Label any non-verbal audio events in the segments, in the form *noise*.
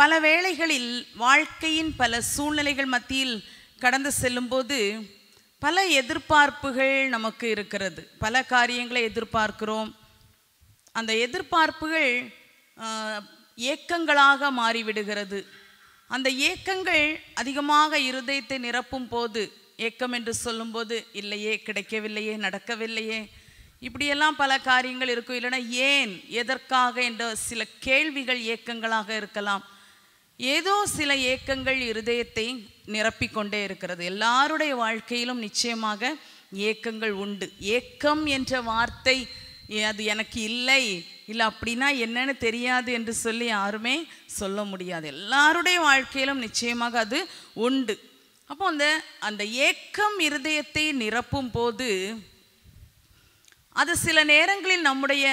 பல வேளைகளில் வாழ்க்கையின் பல சூழ்நிலைகள் மத்தியில் கடந்து செல்லும்போது பல எதிர்பார்ப்புகள் நமக்கு இருக்கிறது பல காரியங்களை எதிர்பார்க்கிறோம் அந்த எதிர்பார்ப்புகள் ஏக்கங்களாக மாறிவிடுகிறது அந்த ஏக்கங்கள் அதிகமாக இருதயத்தை நிரப்பும் போது ஏக்கம் என்று சொல்லும்போது இல்லையே கிடைக்கவில்லையே நடக்கவில்லையே இப்படியெல்லாம் பல காரியங்கள் இருக்கும் இல்லைனா ஏன் எதற்காக என்ற சில கேள்விகள் ஏக்கங்களாக இருக்கலாம் ஏதோ சில ஏக்கங்கள் இருதயத்தை நிரப்பிக்கொண்டே இருக்கிறது எல்லாருடைய வாழ்க்கையிலும் நிச்சயமாக ஏக்கங்கள் உண்டு ஏக்கம் என்ற வார்த்தை அது எனக்கு இல்லை இல்லை அப்படின்னா என்னன்னு தெரியாது என்று சொல்லி யாருமே சொல்ல முடியாது எல்லாருடைய வாழ்க்கையிலும் நிச்சயமாக அது உண்டு அப்போ அந்த அந்த ஏக்கம் இருதயத்தை நிரப்பும் போது அது சில நேரங்களில் நம்முடைய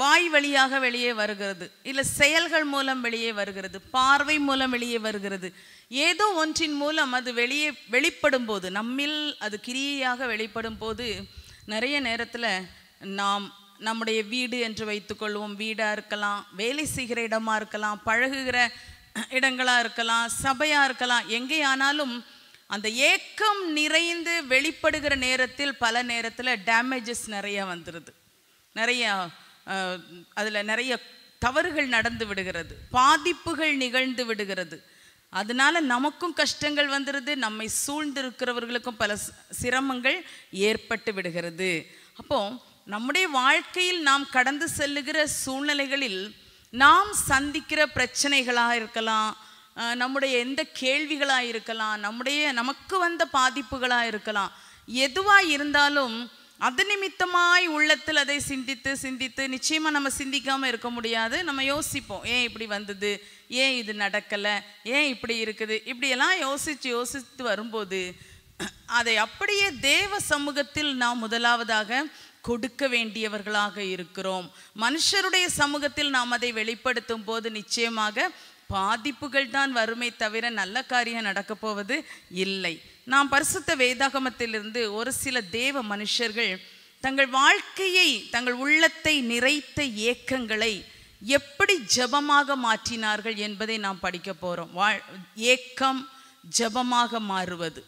வாய் வழியாக வெளியே வருகிறது இல்லை செயல்கள் மூலம் வெளியே வருகிறது பார்வை மூலம் வெளியே வருகிறது ஏதோ ஒன்றின் மூலம் அது வெளியே வெளிப்படும் போது நம்மில் அது கிரியையாக வெளிப்படும் போது நிறைய நேரத்தில் நாம் நம்முடைய வீடு என்று வைத்துக்கொள்வோம் வீடாக இருக்கலாம் வேலை செய்கிற இடமாக இருக்கலாம் பழகுகிற இடங்களாக இருக்கலாம் சபையாக இருக்கலாம் எங்கேயானாலும் அந்த ஏக்கம் நிறைந்து வெளிப்படுகிற நேரத்தில் பல நேரத்தில் டேமேஜஸ் நிறைய வந்துடுது நிறையா அதில் நிறைய தவறுகள் நடந்து விடுகிறது பாதிப்புகள் நிகழ்ந்து விடுகிறது அதனால நமக்கும் கஷ்டங்கள் வந்துடுது நம்மை சூழ்ந்திருக்கிறவர்களுக்கும் பல சிரமங்கள் ஏற்பட்டு விடுகிறது அப்போ நம்முடைய வாழ்க்கையில் நாம் கடந்து செல்லுகிற சூழ்நிலைகளில் நாம் சந்திக்கிற பிரச்சனைகளாக இருக்கலாம் நம்முடைய எந்த கேள்விகளாக இருக்கலாம் நம்முடைய நமக்கு வந்த பாதிப்புகளாக இருக்கலாம் எதுவாக இருந்தாலும் அது நிமித்தமாய் உள்ளத்தில் அதை சிந்தித்து சிந்தித்து நிச்சயமாக நம்ம சிந்திக்காமல் இருக்க முடியாது நம்ம யோசிப்போம் ஏன் இப்படி வந்தது ஏன் இது நடக்கலை ஏன் இப்படி இருக்குது இப்படியெல்லாம் யோசித்து யோசித்து வரும்போது அதை அப்படியே தேவ சமூகத்தில் நாம் முதலாவதாக கொடுக்க வேண்டியவர்களாக இருக்கிறோம் மனுஷருடைய சமூகத்தில் நாம் அதை வெளிப்படுத்தும் போது நிச்சயமாக பாதிப்புகள் தான் வருமே தவிர நல்ல காரியம் நடக்கப் போவது இல்லை நாம் பரிசுத்த வேதாகமத்திலிருந்து ஒரு சில தேவ மனுஷர்கள் தங்கள் வாழ்க்கையை தங்கள் உள்ளத்தை நிறைத்த ஏக்கங்களை எப்படி ஜபமாக மாற்றினார்கள் என்பதை நாம் படிக்க போகிறோம் ஏக்கம் ஜபமாக மாறுவது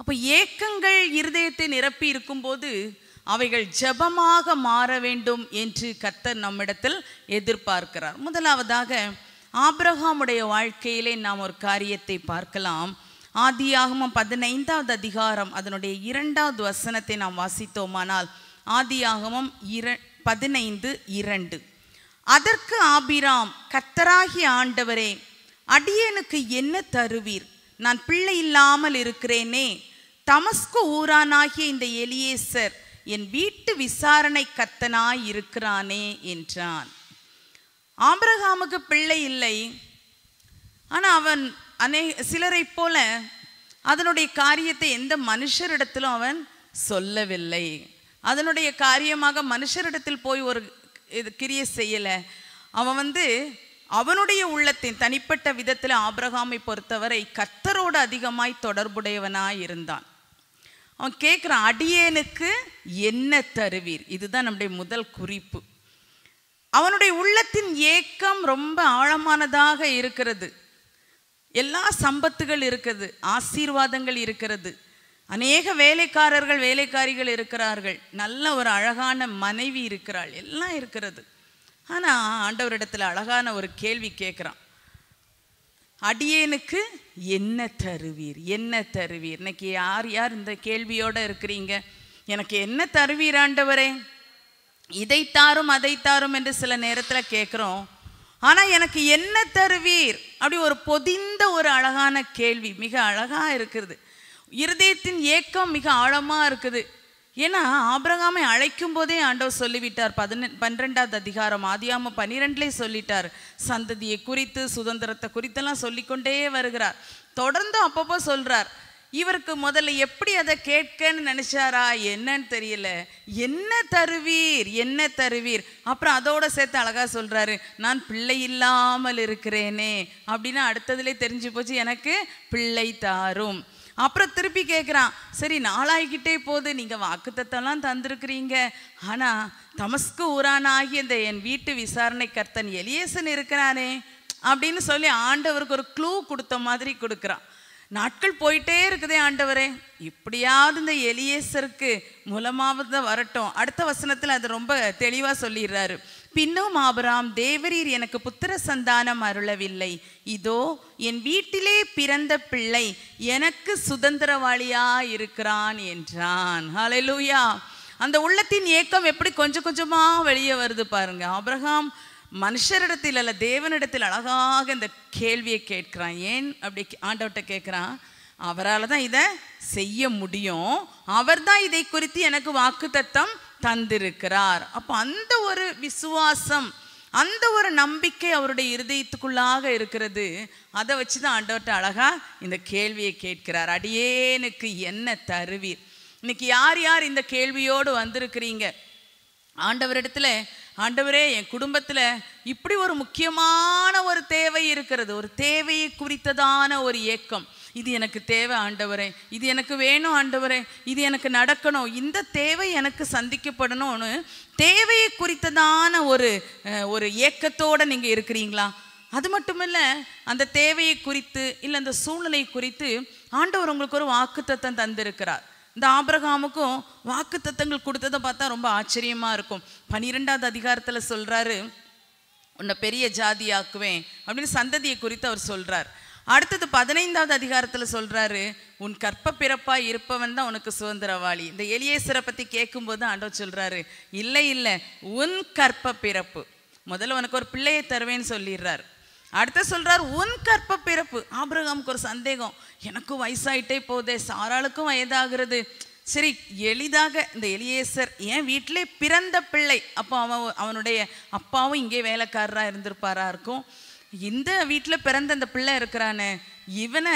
அப்போ ஏக்கங்கள் இருதயத்தை நிரப்பி இருக்கும்போது அவைகள் ஜபமாக மாற வேண்டும் என்று கத்தர் நம்மிடத்தில் எதிர்பார்க்கிறார் முதலாவதாக ஆப்ரஹாமுடைய வாழ்க்கையிலே நாம் ஒரு காரியத்தை பார்க்கலாம் ஆதியாகமும் பதினைந்தாவது அதிகாரம் அதனுடைய இரண்டாவது வசனத்தை நாம் வாசித்தோமானால் ஆதியாகமம் இர பதினைந்து இரண்டு அதற்கு ஆபிராம் கத்தராகி ஆண்டவரே அடியனுக்கு என்ன தருவீர் நான் பிள்ளை இல்லாமல் இருக்கிறேனே தமஸ்கு ஊரானாகிய இந்த எலியேசர் என் வீட்டு விசாரணை கத்தனாய் இருக்கிறானே என்றான் ஆபிரகாமுக்கு பிள்ளை இல்லை ஆனால் அவன் அநே சிலரை போல அதனுடைய காரியத்தை எந்த மனுஷரிடத்திலும் அவன் சொல்லவில்லை அதனுடைய காரியமாக மனுஷரிடத்தில் போய் ஒரு இது கிரிய செய்யலை அவன் வந்து அவனுடைய உள்ளத்தின் தனிப்பட்ட விதத்தில் ஆபிரகாமை பொறுத்தவரை கத்தரோடு அதிகமாய் தொடர்புடையவனாய் இருந்தான் அவன் கேட்குறான் அடியேனுக்கு என்ன தருவீர் இதுதான் நம்முடைய முதல் குறிப்பு அவனுடைய உள்ளத்தின் ஏக்கம் ரொம்ப ஆழமானதாக இருக்கிறது எல்லா சம்பத்துகள் இருக்குது ஆசீர்வாதங்கள் இருக்கிறது அநேக வேலைக்காரர்கள் வேலைக்காரிகள் இருக்கிறார்கள் நல்ல ஒரு அழகான மனைவி இருக்கிறாள் எல்லாம் இருக்கிறது ஆனால் ஆண்டவரிடத்தில் அழகான ஒரு கேள்வி கேட்குறான் அடியேனுக்கு என்ன தருவீர் என்ன தருவீர் இன்னைக்கு யார் யார் இந்த கேள்வியோடு இருக்கிறீங்க எனக்கு என்ன தருவீர் ஆண்டவரே இதை தாரும் அதை தாரும் என்று சில நேரத்தில் கேட்குறோம் ஆனால் எனக்கு என்ன தருவீர் அப்படி ஒரு பொதிந்த ஒரு அழகான கேள்வி மிக அழகாக இருக்கிறது இருதயத்தின் ஏக்கம் மிக ஆழமாக இருக்குது ஏன்னா ஆபிரகாமை அழைக்கும் போதே ஆண்டவர் சொல்லிவிட்டார் பதின பன்னிரெண்டாவது அதிகாரம் ஆதியாம பன்னிரெண்டுலேயே சொல்லிட்டார் சந்ததியை குறித்து சுதந்திரத்தை குறித்தெல்லாம் சொல்லிக்கொண்டே வருகிறார் தொடர்ந்து அப்பப்போ சொல்கிறார் இவருக்கு முதல்ல எப்படி அதை கேட்கன்னு நினைச்சாரா என்னன்னு தெரியல என்ன தருவீர் என்ன தருவீர் அப்புறம் அதோட சேர்த்து அழகாக சொல்கிறாரு நான் பிள்ளை இல்லாமல் இருக்கிறேனே அப்படின்னு அடுத்ததுலேயே தெரிஞ்சு போச்சு எனக்கு பிள்ளை தாரும் அப்புறம் திருப்பி கேட்குறான் சரி நாளாகிக்கிட்டே போகுது நீங்கள் வாக்குத்தத்தெல்லாம் தந்திருக்கிறீங்க ஆனால் தமஸ்கு ஊரானாகி இந்த என் வீட்டு விசாரணை கர்த்தன் எலியேசன் இருக்கிறானே அப்படின்னு சொல்லி ஆண்டவருக்கு ஒரு க்ளூ கொடுத்த மாதிரி கொடுக்குறான் நாட்கள் போயிட்டே இருக்குதே ஆண்டவரே இப்படியாவது இந்த எலியேசருக்கு மூலமாவது வரட்டும் அடுத்த வசனத்தில் அது ரொம்ப தெளிவாக சொல்லிடுறாரு பின்னும் ஆபராம் தேவரீர் எனக்கு புத்திர சந்தானம் அருளவில்லை இதோ என் வீட்டிலே பிறந்த பிள்ளை எனக்கு சுதந்திரவாளியா இருக்கிறான் என்றான் ஹலெலூயா அந்த உள்ளத்தின் ஏக்கம் எப்படி கொஞ்சம் கொஞ்சமாக வெளியே வருது பாருங்க ஆபிரகாம் மனுஷரிடத்தில் அல்ல தேவனிடத்தில் அழகாக இந்த கேள்வியை கேட்குறான் ஏன் அப்படி ஆண்டவர்கிட்ட கேட்குறான் அவரால் தான் இதை செய்ய முடியும் அவர் தான் இதை குறித்து எனக்கு வாக்கு தத்தம் தந்திருக்கிறார் அப்போ அந்த ஒரு விசுவாசம் அந்த ஒரு நம்பிக்கை அவருடைய இருதயத்துக்குள்ளாக இருக்கிறது அதை வச்சு தான் ஆண்டவர்கிட்ட அழகாக இந்த கேள்வியை கேட்கிறார் அடியேனுக்கு என்ன தருவீர் இன்னைக்கு யார் யார் இந்த கேள்வியோடு வந்திருக்கிறீங்க ஆண்டவரிடத்துல ஆண்டவரே என் குடும்பத்தில் இப்படி ஒரு முக்கியமான ஒரு தேவை இருக்கிறது ஒரு தேவையை குறித்ததான ஒரு ஏக்கம் இது எனக்கு தேவை ஆண்டவரே இது எனக்கு வேணும் ஆண்டவரே இது எனக்கு நடக்கணும் இந்த தேவை எனக்கு சந்திக்கப்படணும்னு தேவையை குறித்ததான ஒரு ஒரு இயக்கத்தோடு நீங்கள் இருக்கிறீங்களா அது மட்டும் இல்லை அந்த தேவையை குறித்து இல்லை அந்த சூழ்நிலை குறித்து ஆண்டவர் உங்களுக்கு ஒரு வாக்குத்தத்தம் தந்திருக்கிறார் இந்த ஆபிரகாமுக்கும் வாக்கு தத்தங்கள் கொடுத்ததை பார்த்தா ரொம்ப ஆச்சரியமாக இருக்கும் பனிரெண்டாவது அதிகாரத்தில் சொல்கிறாரு உன்னை பெரிய ஜாதி ஆக்குவேன் அப்படின்னு சந்ததியை குறித்து அவர் சொல்கிறார் அடுத்தது பதினைந்தாவது அதிகாரத்தில் சொல்கிறாரு உன் கற்ப பிறப்பாக இருப்பவன் தான் உனக்கு சுதந்திரவாளி இந்த எலியேசரை பற்றி கேட்கும்போது ஆண்டவர் சொல்கிறாரு இல்லை இல்லை உன் கற்ப பிறப்பு முதல்ல உனக்கு ஒரு பிள்ளையை தருவேன்னு சொல்லிடுறார் அடுத்து சொல்கிறார் உன் கற்ப பிறப்பு ஆபிரகாமுக்கு ஒரு சந்தேகம் எனக்கும் வயசாயிட்டே போதே சாராளுக்கும் வயதாகிறது சரி எளிதாக இந்த எலியேசர் ஏன் வீட்டிலே பிறந்த பிள்ளை அப்போ அவன் அவனுடைய அப்பாவும் இங்கே வேலைக்காரராக இருந்திருப்பாரா இருக்கும் இந்த வீட்டில் பிறந்த அந்த பிள்ளை இருக்கிறானே இவனை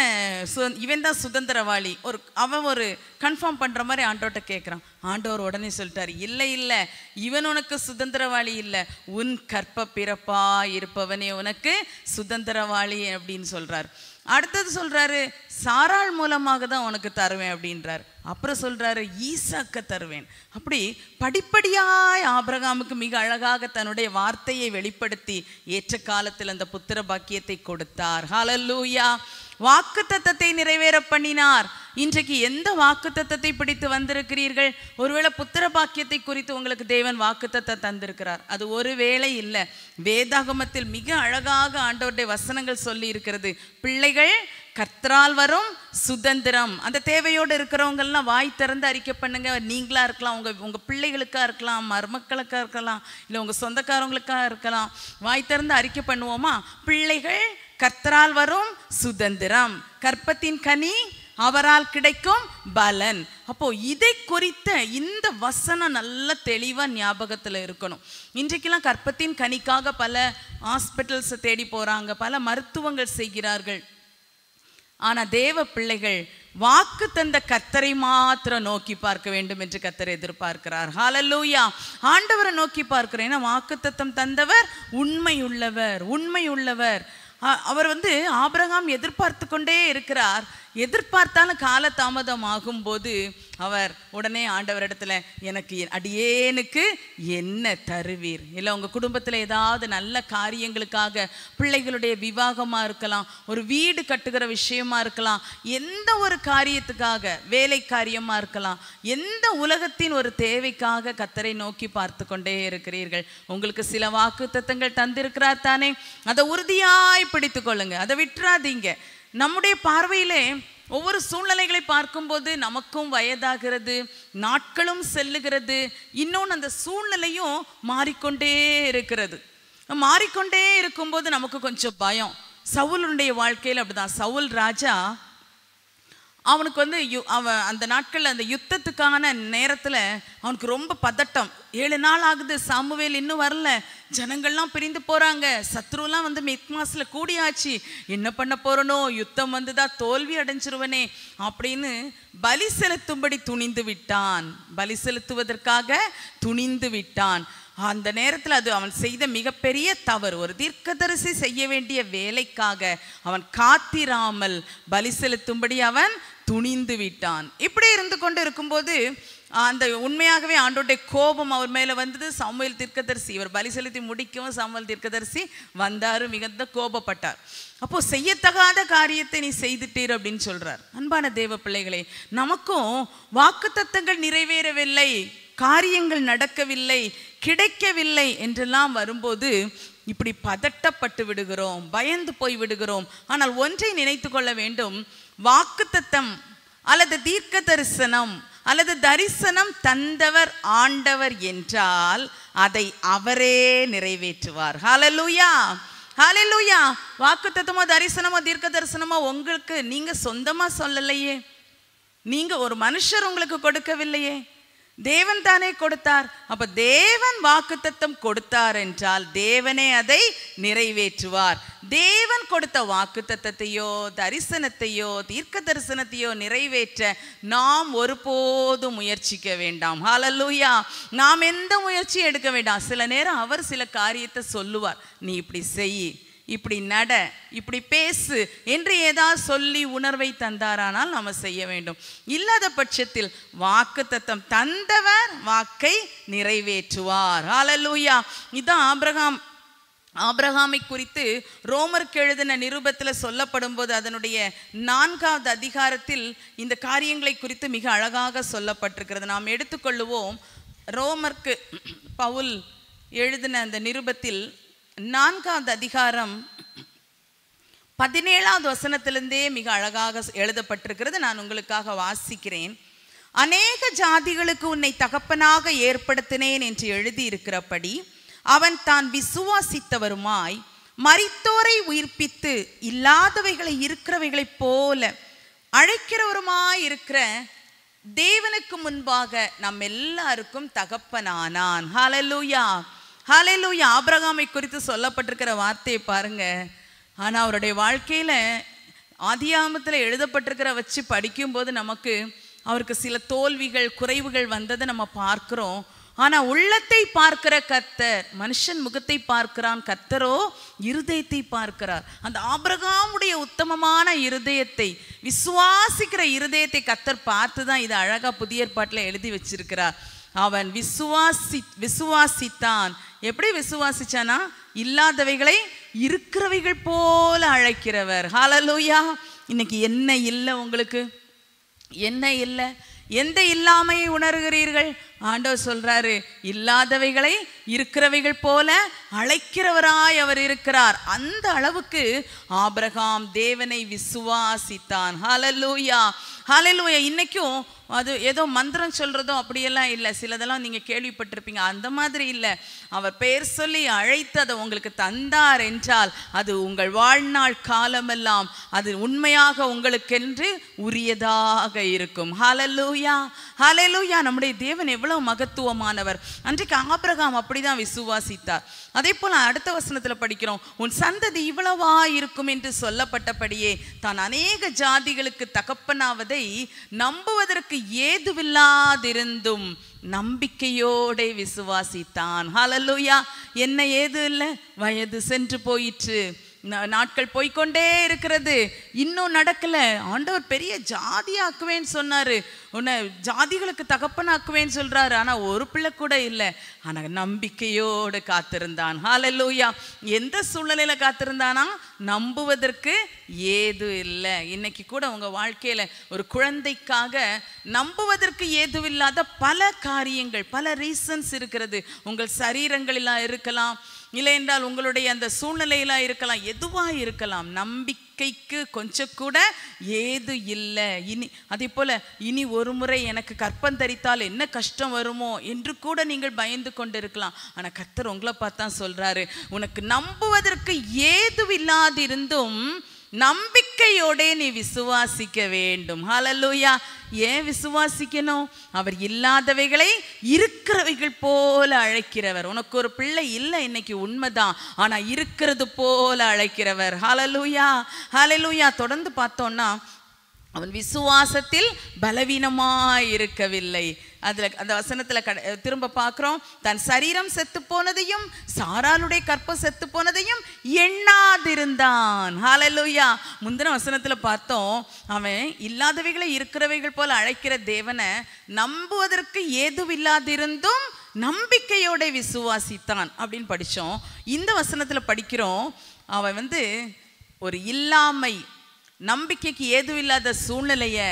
சு இவன் தான் சுதந்திரவாளி ஒரு அவன் ஒரு கன்ஃபார்ம் பண்ணுற மாதிரி ஆண்டோட்ட கேட்குறான் ஆண்டவர் உடனே சொல்லிட்டார் இல்லை இல்லை இவன் உனக்கு சுதந்திரவாளி இல்லை உன் கற்ப பிறப்பா இருப்பவனே உனக்கு சுதந்திரவாளி அப்படின்னு சொல்கிறார் அடுத்தது சொல்கிறாரு சாராள் மூலமாக தான் உனக்கு தருவேன் அப்படின்றார் அப்புறம் சொல்கிறாரு ஈசாக்க தருவேன் அப்படி படிப்படியாய் ஆபிரகாமுக்கு மிக அழகாக தன்னுடைய வார்த்தையை வெளிப்படுத்தி ஏற்ற காலத்தில் அந்த புத்திர பாக்கியத்தை கொடுத்தார் ஹலல்லூயா வாக்கு தத்தத்தை நிறைவேற பண்ணினார் இன்றைக்கு எந்த வாக்கு தத்தத்தை பிடித்து வந்திருக்கிறீர்கள் ஒருவேளை புத்திர பாக்கியத்தை குறித்து உங்களுக்கு தேவன் வாக்கு தத்தை தந்திருக்கிறார் அது ஒரு வேளை இல்லை வேதாகமத்தில் மிக அழகாக ஆண்டவருடைய வசனங்கள் சொல்லி இருக்கிறது பிள்ளைகள் கர்த்தரால் வரும் சுதந்திரம் அந்த தேவையோடு இருக்கிறவங்கெல்லாம் வாய் திறந்து அறிக்கை பண்ணுங்க நீங்களாக இருக்கலாம் உங்கள் உங்கள் பிள்ளைகளுக்காக இருக்கலாம் மருமக்களுக்காக இருக்கலாம் இல்லை உங்கள் சொந்தக்காரங்களுக்காக இருக்கலாம் வாய் திறந்து அறிக்கை பண்ணுவோமா பிள்ளைகள் கர்த்தரால் வரும் சுதந்திரம் கற்பத்தின் கனி அவரால் கிடைக்கும் பலன் அப்போ இதை குறித்த இந்த வசனம் நல்ல தெளிவாக ஞாபகத்தில் இருக்கணும் இன்றைக்கெல்லாம் கற்பத்தின் கனிக்காக பல ஹாஸ்பிட்டல்ஸை தேடி போகிறாங்க பல மருத்துவங்கள் செய்கிறார்கள் ஆனால் தேவ பிள்ளைகள் வாக்கு தந்த கத்தரை மாத்திரம் நோக்கி பார்க்க வேண்டும் என்று கத்தரை எதிர்பார்க்கிறார் ஹாலல்லூயா ஆண்டவரை நோக்கி பார்க்கிறேன் ஏன்னா வாக்கு தத்தம் தந்தவர் உண்மை உள்ளவர் உண்மை உள்ளவர் அவர் வந்து ஆபிரகாம் எதிர்பார்த்து கொண்டே இருக்கிறார் எதிர்பார்த்தாலும் காலதாமதம் ஆகும்போது அவர் உடனே ஆண்டவரிடத்துல எனக்கு அடியேனுக்கு என்ன தருவீர் இல்லை உங்கள் குடும்பத்தில் ஏதாவது நல்ல காரியங்களுக்காக பிள்ளைகளுடைய விவாகமாக இருக்கலாம் ஒரு வீடு கட்டுகிற விஷயமா இருக்கலாம் எந்த ஒரு காரியத்துக்காக வேலை காரியமாக இருக்கலாம் எந்த உலகத்தின் ஒரு தேவைக்காக கத்தரை நோக்கி பார்த்து கொண்டே இருக்கிறீர்கள் உங்களுக்கு சில வாக்கு தத்தங்கள் தந்திருக்கிறார் தானே அதை உறுதியாய் பிடித்து கொள்ளுங்க அதை விட்டுறாதீங்க நம்முடைய பார்வையிலே ஒவ்வொரு சூழ்நிலைகளை பார்க்கும்போது நமக்கும் வயதாகிறது நாட்களும் செல்லுகிறது இன்னொன்று அந்த சூழ்நிலையும் மாறிக்கொண்டே இருக்கிறது மாறிக்கொண்டே இருக்கும்போது நமக்கு கொஞ்சம் பயம் சவுலுடைய வாழ்க்கையில் அப்படிதான் சவுல் ராஜா அவனுக்கு வந்து யு அவன் அந்த நாட்களில் அந்த யுத்தத்துக்கான நேரத்தில் அவனுக்கு ரொம்ப பதட்டம் ஏழு நாள் ஆகுது சாமுவேல் இன்னும் வரல ஜனங்கள்லாம் பிரிந்து போகிறாங்க சத்ருலாம் வந்து மிக்மாஸில் கூடியாச்சு என்ன பண்ண போகிறனோ யுத்தம் வந்துதான் தோல்வி அடைஞ்சிருவனே அப்படின்னு பலி செலுத்தும்படி துணிந்து விட்டான் பலி செலுத்துவதற்காக துணிந்து விட்டான் அந்த நேரத்தில் அது அவன் செய்த மிகப்பெரிய தவறு ஒரு தீர்க்கதரிசி செய்ய வேண்டிய வேலைக்காக அவன் காத்திராமல் பலி செலுத்தும்படி அவன் துணிந்து விட்டான் இப்படி இருந்து கொண்டு இருக்கும்போது அந்த உண்மையாகவே ஆண்டோடைய கோபம் அவர் மேலே வந்தது சமையல் தீர்க்கதரிசி இவர் பலி செலுத்தி முடிக்கவும் சமையல் தீர்க்கதரிசி வந்தார் மிகுந்த கோபப்பட்டார் அப்போ செய்யத்தகாத காரியத்தை நீ செய்துட்டீர் அப்படின்னு சொல்றார் அன்பான தேவ பிள்ளைகளே நமக்கும் வாக்கு தத்தங்கள் நிறைவேறவில்லை காரியங்கள் நடக்கவில்லை கிடைக்கவில்லை என்றெல்லாம் வரும்போது இப்படி பதட்டப்பட்டு விடுகிறோம் பயந்து போய் விடுகிறோம் ஆனால் ஒன்றை நினைத்து கொள்ள வேண்டும் வாக்குத்தத்தம் அல்லது தீர்க்க தரிசனம் அல்லது தரிசனம் தந்தவர் ஆண்டவர் என்றால் அதை அவரே நிறைவேற்றுவார் ஹலலூயா ஹலலூயா வாக்குத்தத்தமோ தரிசனமோ தீர்க்க தரிசனமோ உங்களுக்கு நீங்கள் சொந்தமாக சொல்லலையே நீங்கள் ஒரு மனுஷர் உங்களுக்கு கொடுக்கவில்லையே தேவன் தானே கொடுத்தார் அப்ப தேவன் வாக்குத்தத்தம் கொடுத்தார் என்றால் தேவனே அதை நிறைவேற்றுவார் தேவன் கொடுத்த வாக்குத்தத்தையோ தரிசனத்தையோ தீர்க்க தரிசனத்தையோ நிறைவேற்ற நாம் ஒருபோதும் முயற்சிக்க வேண்டாம் ஹாலல்லூயா நாம் எந்த முயற்சியும் எடுக்க வேண்டாம் சில நேரம் அவர் சில காரியத்தை சொல்லுவார் நீ இப்படி செய் இப்படி நட இப்படி பேசு என்று ஏதாவது சொல்லி உணர்வை தந்தாரானால் நாம் செய்ய வேண்டும் இல்லாத பட்சத்தில் வாக்கு தத்தம் தந்தவர் வாக்கை நிறைவேற்றுவார் ஆலலூயா இதான் ஆபிரகாம் ஆப்ரஹாமை குறித்து ரோமருக்கு எழுதின நிருபத்தில் சொல்லப்படும் போது அதனுடைய நான்காவது அதிகாரத்தில் இந்த காரியங்களை குறித்து மிக அழகாக சொல்லப்பட்டிருக்கிறது நாம் எடுத்துக்கொள்ளுவோம் ரோமர்க்கு பவுல் எழுதின அந்த நிருபத்தில் நான்காவது அதிகாரம் பதினேழாவது வசனத்திலிருந்தே மிக அழகாக எழுதப்பட்டிருக்கிறது நான் உங்களுக்காக வாசிக்கிறேன் அநேக ஜாதிகளுக்கு உன்னை தகப்பனாக ஏற்படுத்தினேன் என்று எழுதியிருக்கிறபடி அவன் தான் விசுவாசித்தவருமாய் மறித்தோரை உயிர்ப்பித்து இல்லாதவைகளை இருக்கிறவைகளைப் போல அழைக்கிறவருமாய் இருக்கிற தேவனுக்கு முன்பாக நம் எல்லாருக்கும் தகப்பனானான் ஹலலூயா ஹலையிலூயா ஆபிரகாமை குறித்து சொல்லப்பட்டிருக்கிற வார்த்தையை பாருங்க ஆனால் அவருடைய வாழ்க்கையில் ஆதியாமத்தில் எழுதப்பட்டிருக்கிற வச்சு படிக்கும்போது நமக்கு அவருக்கு சில தோல்விகள் குறைவுகள் வந்ததை நம்ம பார்க்குறோம் ஆனால் உள்ளத்தை பார்க்கிற கத்தர் மனுஷன் முகத்தை பார்க்கிறான் கத்தரோ இருதயத்தை பார்க்கிறார் அந்த ஆபிரகாமுடைய உத்தமமான இருதயத்தை விசுவாசிக்கிற இருதயத்தை கத்தர் பார்த்து தான் இது அழகாக புதிய ஏற்பாட்டில் எழுதி வச்சிருக்கிறார் அவன் விசுவாசி விசுவாசித்தான் எப்படி விசுவாசிச்சானா இல்லாதவைகளை இருக்கிறவைகள் போல அழைக்கிறவர் ஹாலலூயா இன்னைக்கு என்ன இல்லை உங்களுக்கு என்ன இல்லை எந்த இல்லாமையை உணர்கிறீர்கள் ஆண்டவர் சொல்றாரு இல்லாதவைகளை இருக்கிறவைகள் போல அழைக்கிறவராய் அவர் இருக்கிறார் அந்த அளவுக்கு ஆபிரகாம் தேவனை விசுவாசித்தான் ஹலலூயா ஹலலூயா இன்னைக்கும் அது ஏதோ மந்திரம் சொல்கிறதோ அப்படியெல்லாம் இல்லை சிலதெல்லாம் நீங்கள் கேள்விப்பட்டிருப்பீங்க அந்த மாதிரி இல்லை அவர் பெயர் சொல்லி அழைத்து அதை உங்களுக்கு தந்தார் என்றால் அது உங்கள் வாழ்நாள் காலமெல்லாம் அது உண்மையாக உங்களுக்கென்று உரியதாக இருக்கும் ஹலலூயா ஹலலூயா நம்முடைய தேவன் எவ்வளோ மகத்துவமானவர் அன்றைக்கு ஆபிரகாம் அப்படி தான் விசுவாசித்தார் அதே போல் அடுத்த வசனத்தில் படிக்கிறோம் உன் சந்ததி இவ்வளவா இருக்கும் என்று சொல்லப்பட்டபடியே தான் அநேக ஜாதிகளுக்கு தகப்பனாவதை நம்புவதற்கு ஏதுவில்லாதிருந்தும் நம்பிக்கையோட விசுவாசித்தான் ஹலலூயா என்ன ஏது இல்லை வயது சென்று போயிற்று நாட்கள் போய்கொண்டே இருக்கிறது இன்னும் நடக்கலை ஆண்டவர் பெரிய ஆக்குவேன்னு சொன்னார் உன்னை ஜாதிகளுக்கு ஆக்குவேன்னு சொல்கிறாரு ஆனால் ஒரு பிள்ளை கூட இல்லை ஆனால் நம்பிக்கையோடு காத்திருந்தான் ஹாலல்லூயா எந்த சூழ்நிலையில் காத்திருந்தானா நம்புவதற்கு ஏது இல்லை இன்னைக்கு கூட உங்கள் வாழ்க்கையில் ஒரு குழந்தைக்காக நம்புவதற்கு ஏதுவில்லாத பல காரியங்கள் பல ரீசன்ஸ் இருக்கிறது உங்கள் சரீரங்களில் இருக்கலாம் இல்லை என்றால் உங்களுடைய அந்த சூழ்நிலையில இருக்கலாம் எதுவாக இருக்கலாம் நம்பிக்கைக்கு கொஞ்சம் கூட ஏது இல்லை இனி அதே போல் இனி ஒரு முறை எனக்கு கற்பம் தரித்தால் என்ன கஷ்டம் வருமோ என்று கூட நீங்கள் பயந்து கொண்டு இருக்கலாம் ஆனால் கர்த்தர் உங்களை பார்த்தா சொல்கிறாரு உனக்கு நம்புவதற்கு ஏதுவில்லாதிருந்தும் நம்பிக்கையோடே நீ விசுவாசிக்க வேண்டும் ஹலலூயா ஏன் விசுவாசிக்கணும் அவர் இல்லாதவைகளை இருக்கிறவைகள் போல அழைக்கிறவர் உனக்கு ஒரு பிள்ளை இல்லை இன்னைக்கு உண்மைதான் ஆனா இருக்கிறது போல அழைக்கிறவர் ஹலலூயா ஹலலூயா தொடர்ந்து பார்த்தோன்னா அவன் விசுவாசத்தில் பலவீனமாய் இருக்கவில்லை அதில் அந்த வசனத்தில் க திரும்ப பார்க்குறோம் தன் சரீரம் செத்து போனதையும் சாராளுடைய கற்பம் செத்து போனதையும் எண்ணாதிருந்தான் ஹாலலூயா முந்தின வசனத்தில் பார்த்தோம் அவன் இல்லாதவைகளை இருக்கிறவைகள் போல் அழைக்கிற தேவனை நம்புவதற்கு ஏதுவில்லாதிருந்தும் நம்பிக்கையோட விசுவாசித்தான் அப்படின்னு படித்தோம் இந்த வசனத்தில் படிக்கிறோம் அவன் வந்து ஒரு இல்லாமை நம்பிக்கைக்கு இல்லாத சூழ்நிலையை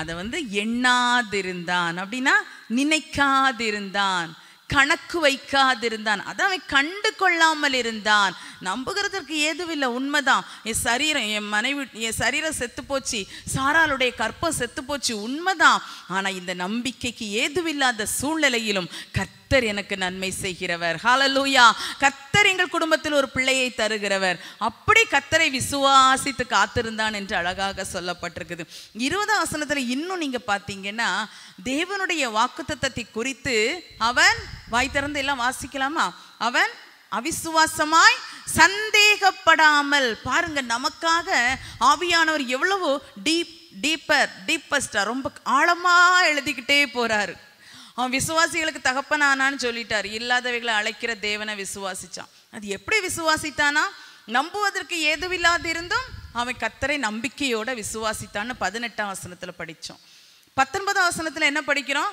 அதை வந்து எண்ணாதிருந்தான் அப்படின்னா நினைக்காதிருந்தான் கணக்கு வைக்காதிருந்தான் அதை அவன் கண்டு கொள்ளாமல் இருந்தான் நம்புகிறதற்கு இல்லை உண்மைதான் என் சரீரம் என் மனைவி என் சரீரம் செத்து போச்சு சாராளுடைய கற்பம் செத்து போச்சு உண்மைதான் ஆனால் இந்த நம்பிக்கைக்கு ஏதுவில்லாத சூழ்நிலையிலும் கற்ப கத்தர் எனக்கு நன்மை செய்கிறவர் ஹாலலூயா கத்தர் எங்கள் குடும்பத்தில் ஒரு பிள்ளையை தருகிறவர் அப்படி கத்தரை விசுவாசித்து காத்திருந்தான் என்று அழகாக சொல்லப்பட்டிருக்குது இருபது ஆசனத்தில் இன்னும் நீங்கள் பார்த்தீங்கன்னா தேவனுடைய வாக்குத்தத்தை குறித்து அவன் வாய் திறந்து எல்லாம் வாசிக்கலாமா அவன் அவிசுவாசமாய் சந்தேகப்படாமல் பாருங்க நமக்காக ஆவியானவர் எவ்வளவு டீப் டீப்பர் டீப்பஸ்டா ரொம்ப ஆழமாக எழுதிக்கிட்டே போறாரு அவன் விசுவாசிகளுக்கு தகப்பனானான்னு சொல்லிட்டார் இல்லாதவைகளை அழைக்கிற தேவனை விசுவாசிச்சான் அது எப்படி விசுவாசித்தானா நம்புவதற்கு ஏதுவில்லாதிருந்தும் அவன் கத்தரை நம்பிக்கையோட விசுவாசித்தான்னு பதினெட்டாம் வசனத்தில் படித்தோம் பத்தொன்பதாம் வசனத்தில் என்ன படிக்கிறோம்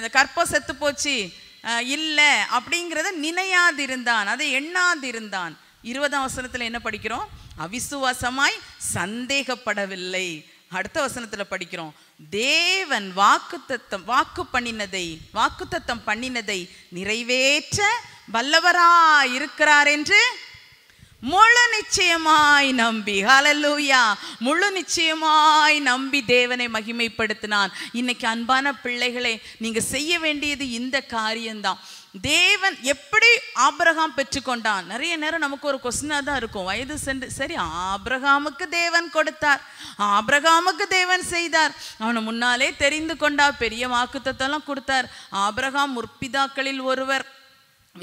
இந்த கற்பம் செத்து போச்சு இல்லை அப்படிங்கிறத நினையாதிருந்தான் அதை எண்ணாதிருந்தான் இருபதாம் வசனத்தில் என்ன படிக்கிறோம் அவிசுவாசமாய் சந்தேகப்படவில்லை அடுத்த வசனத்தில் படிக்கிறோம் தேவன் வாக்குத்தத்தம் வாக்கு பண்ணினதை வாக்குத்தத்தம் பண்ணினதை நிறைவேற்ற வல்லவரா இருக்கிறார் என்று முழு நிச்சயமாய் நம்பி ஹலலூயா முழு நிச்சயமாய் நம்பி தேவனை மகிமைப்படுத்தினான் இன்னைக்கு அன்பான பிள்ளைகளே நீங்க செய்ய வேண்டியது இந்த காரியம்தான் தேவன் எப்படி ஆபிரகாம் பெற்றுக்கொண்டான் நிறைய நேரம் நமக்கு ஒரு கொஸ்டினாக தான் இருக்கும் வயது சென்று சரி ஆபிரகாமுக்கு தேவன் கொடுத்தார் ஆபிரகாமுக்கு தேவன் செய்தார் அவனை முன்னாலே தெரிந்து கொண்டா பெரிய வாக்குத்தத்தெல்லாம் கொடுத்தார் ஆபிரகாம் முற்பிதாக்களில் ஒருவர்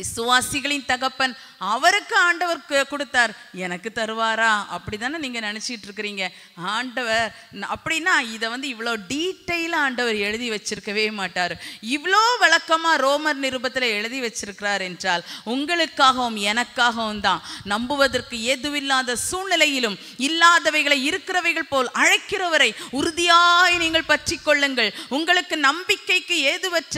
விசுவாசிகளின் தகப்பன் அவருக்கு ஆண்டவர் கொடுத்தார் எனக்கு தருவாரா அப்படி தானே நீங்கள் நினச்சிட்டு இருக்கிறீங்க ஆண்டவர் அப்படின்னா இதை வந்து இவ்வளோ டீட்டெயிலாக ஆண்டவர் எழுதி வச்சிருக்கவே மாட்டார் இவ்வளோ விளக்கமாக ரோமர் நிருபத்தில் எழுதி வச்சிருக்கிறார் என்றால் உங்களுக்காகவும் எனக்காகவும் தான் நம்புவதற்கு எதுவில்லாத சூழ்நிலையிலும் இல்லாதவைகளை இருக்கிறவைகள் போல் அழைக்கிறவரை உறுதியாய் நீங்கள் பற்றி கொள்ளுங்கள் உங்களுக்கு நம்பிக்கைக்கு ஏதுவற்ற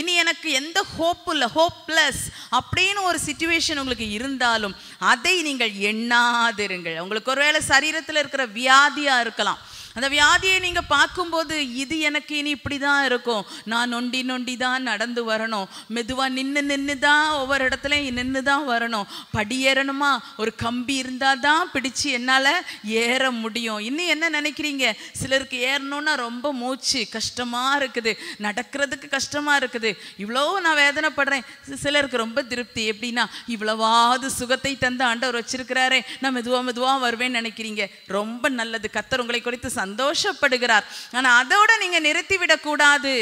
இனி எனக்கு எந்த ஹோப்பு இல்லை ஹோப்லெஸ் அப்படின்னு ஒரு சுச்சுவேஷன் உங்களுக்கு இருந்தாலும் அதை நீங்கள் எண்ணாதிருங்கள் உங்களுக்கு ஒருவேளை சரீரத்தில் இருக்கிற வியாதியாக இருக்கலாம் அந்த வியாதியை நீங்கள் பார்க்கும்போது இது எனக்கு இனி இப்படி தான் இருக்கும் நான் நொண்டி நொண்டி தான் நடந்து வரணும் மெதுவாக நின்று நின்று தான் ஒவ்வொரு இடத்துலையும் நின்று தான் வரணும் படி ஏறணுமா ஒரு கம்பி இருந்தால் தான் பிடிச்சு என்னால் ஏற முடியும் இன்னும் என்ன நினைக்கிறீங்க சிலருக்கு ஏறணும்னா ரொம்ப மூச்சு கஷ்டமாக இருக்குது நடக்கிறதுக்கு கஷ்டமாக இருக்குது இவ்வளோ நான் வேதனைப்படுறேன் சிலருக்கு ரொம்ப திருப்தி எப்படின்னா இவ்வளவாவது சுகத்தை தந்து ஆண்டவர் வச்சிருக்கிறாரே நான் மெதுவாக மெதுவாக வருவேன்னு நினைக்கிறீங்க ரொம்ப நல்லது கத்தர் உங்களை குறித்து சந்தோஷப்படுகிறார் ஆனால் அதோட நீங்கள் நிறுத்திவிடக்கூடாது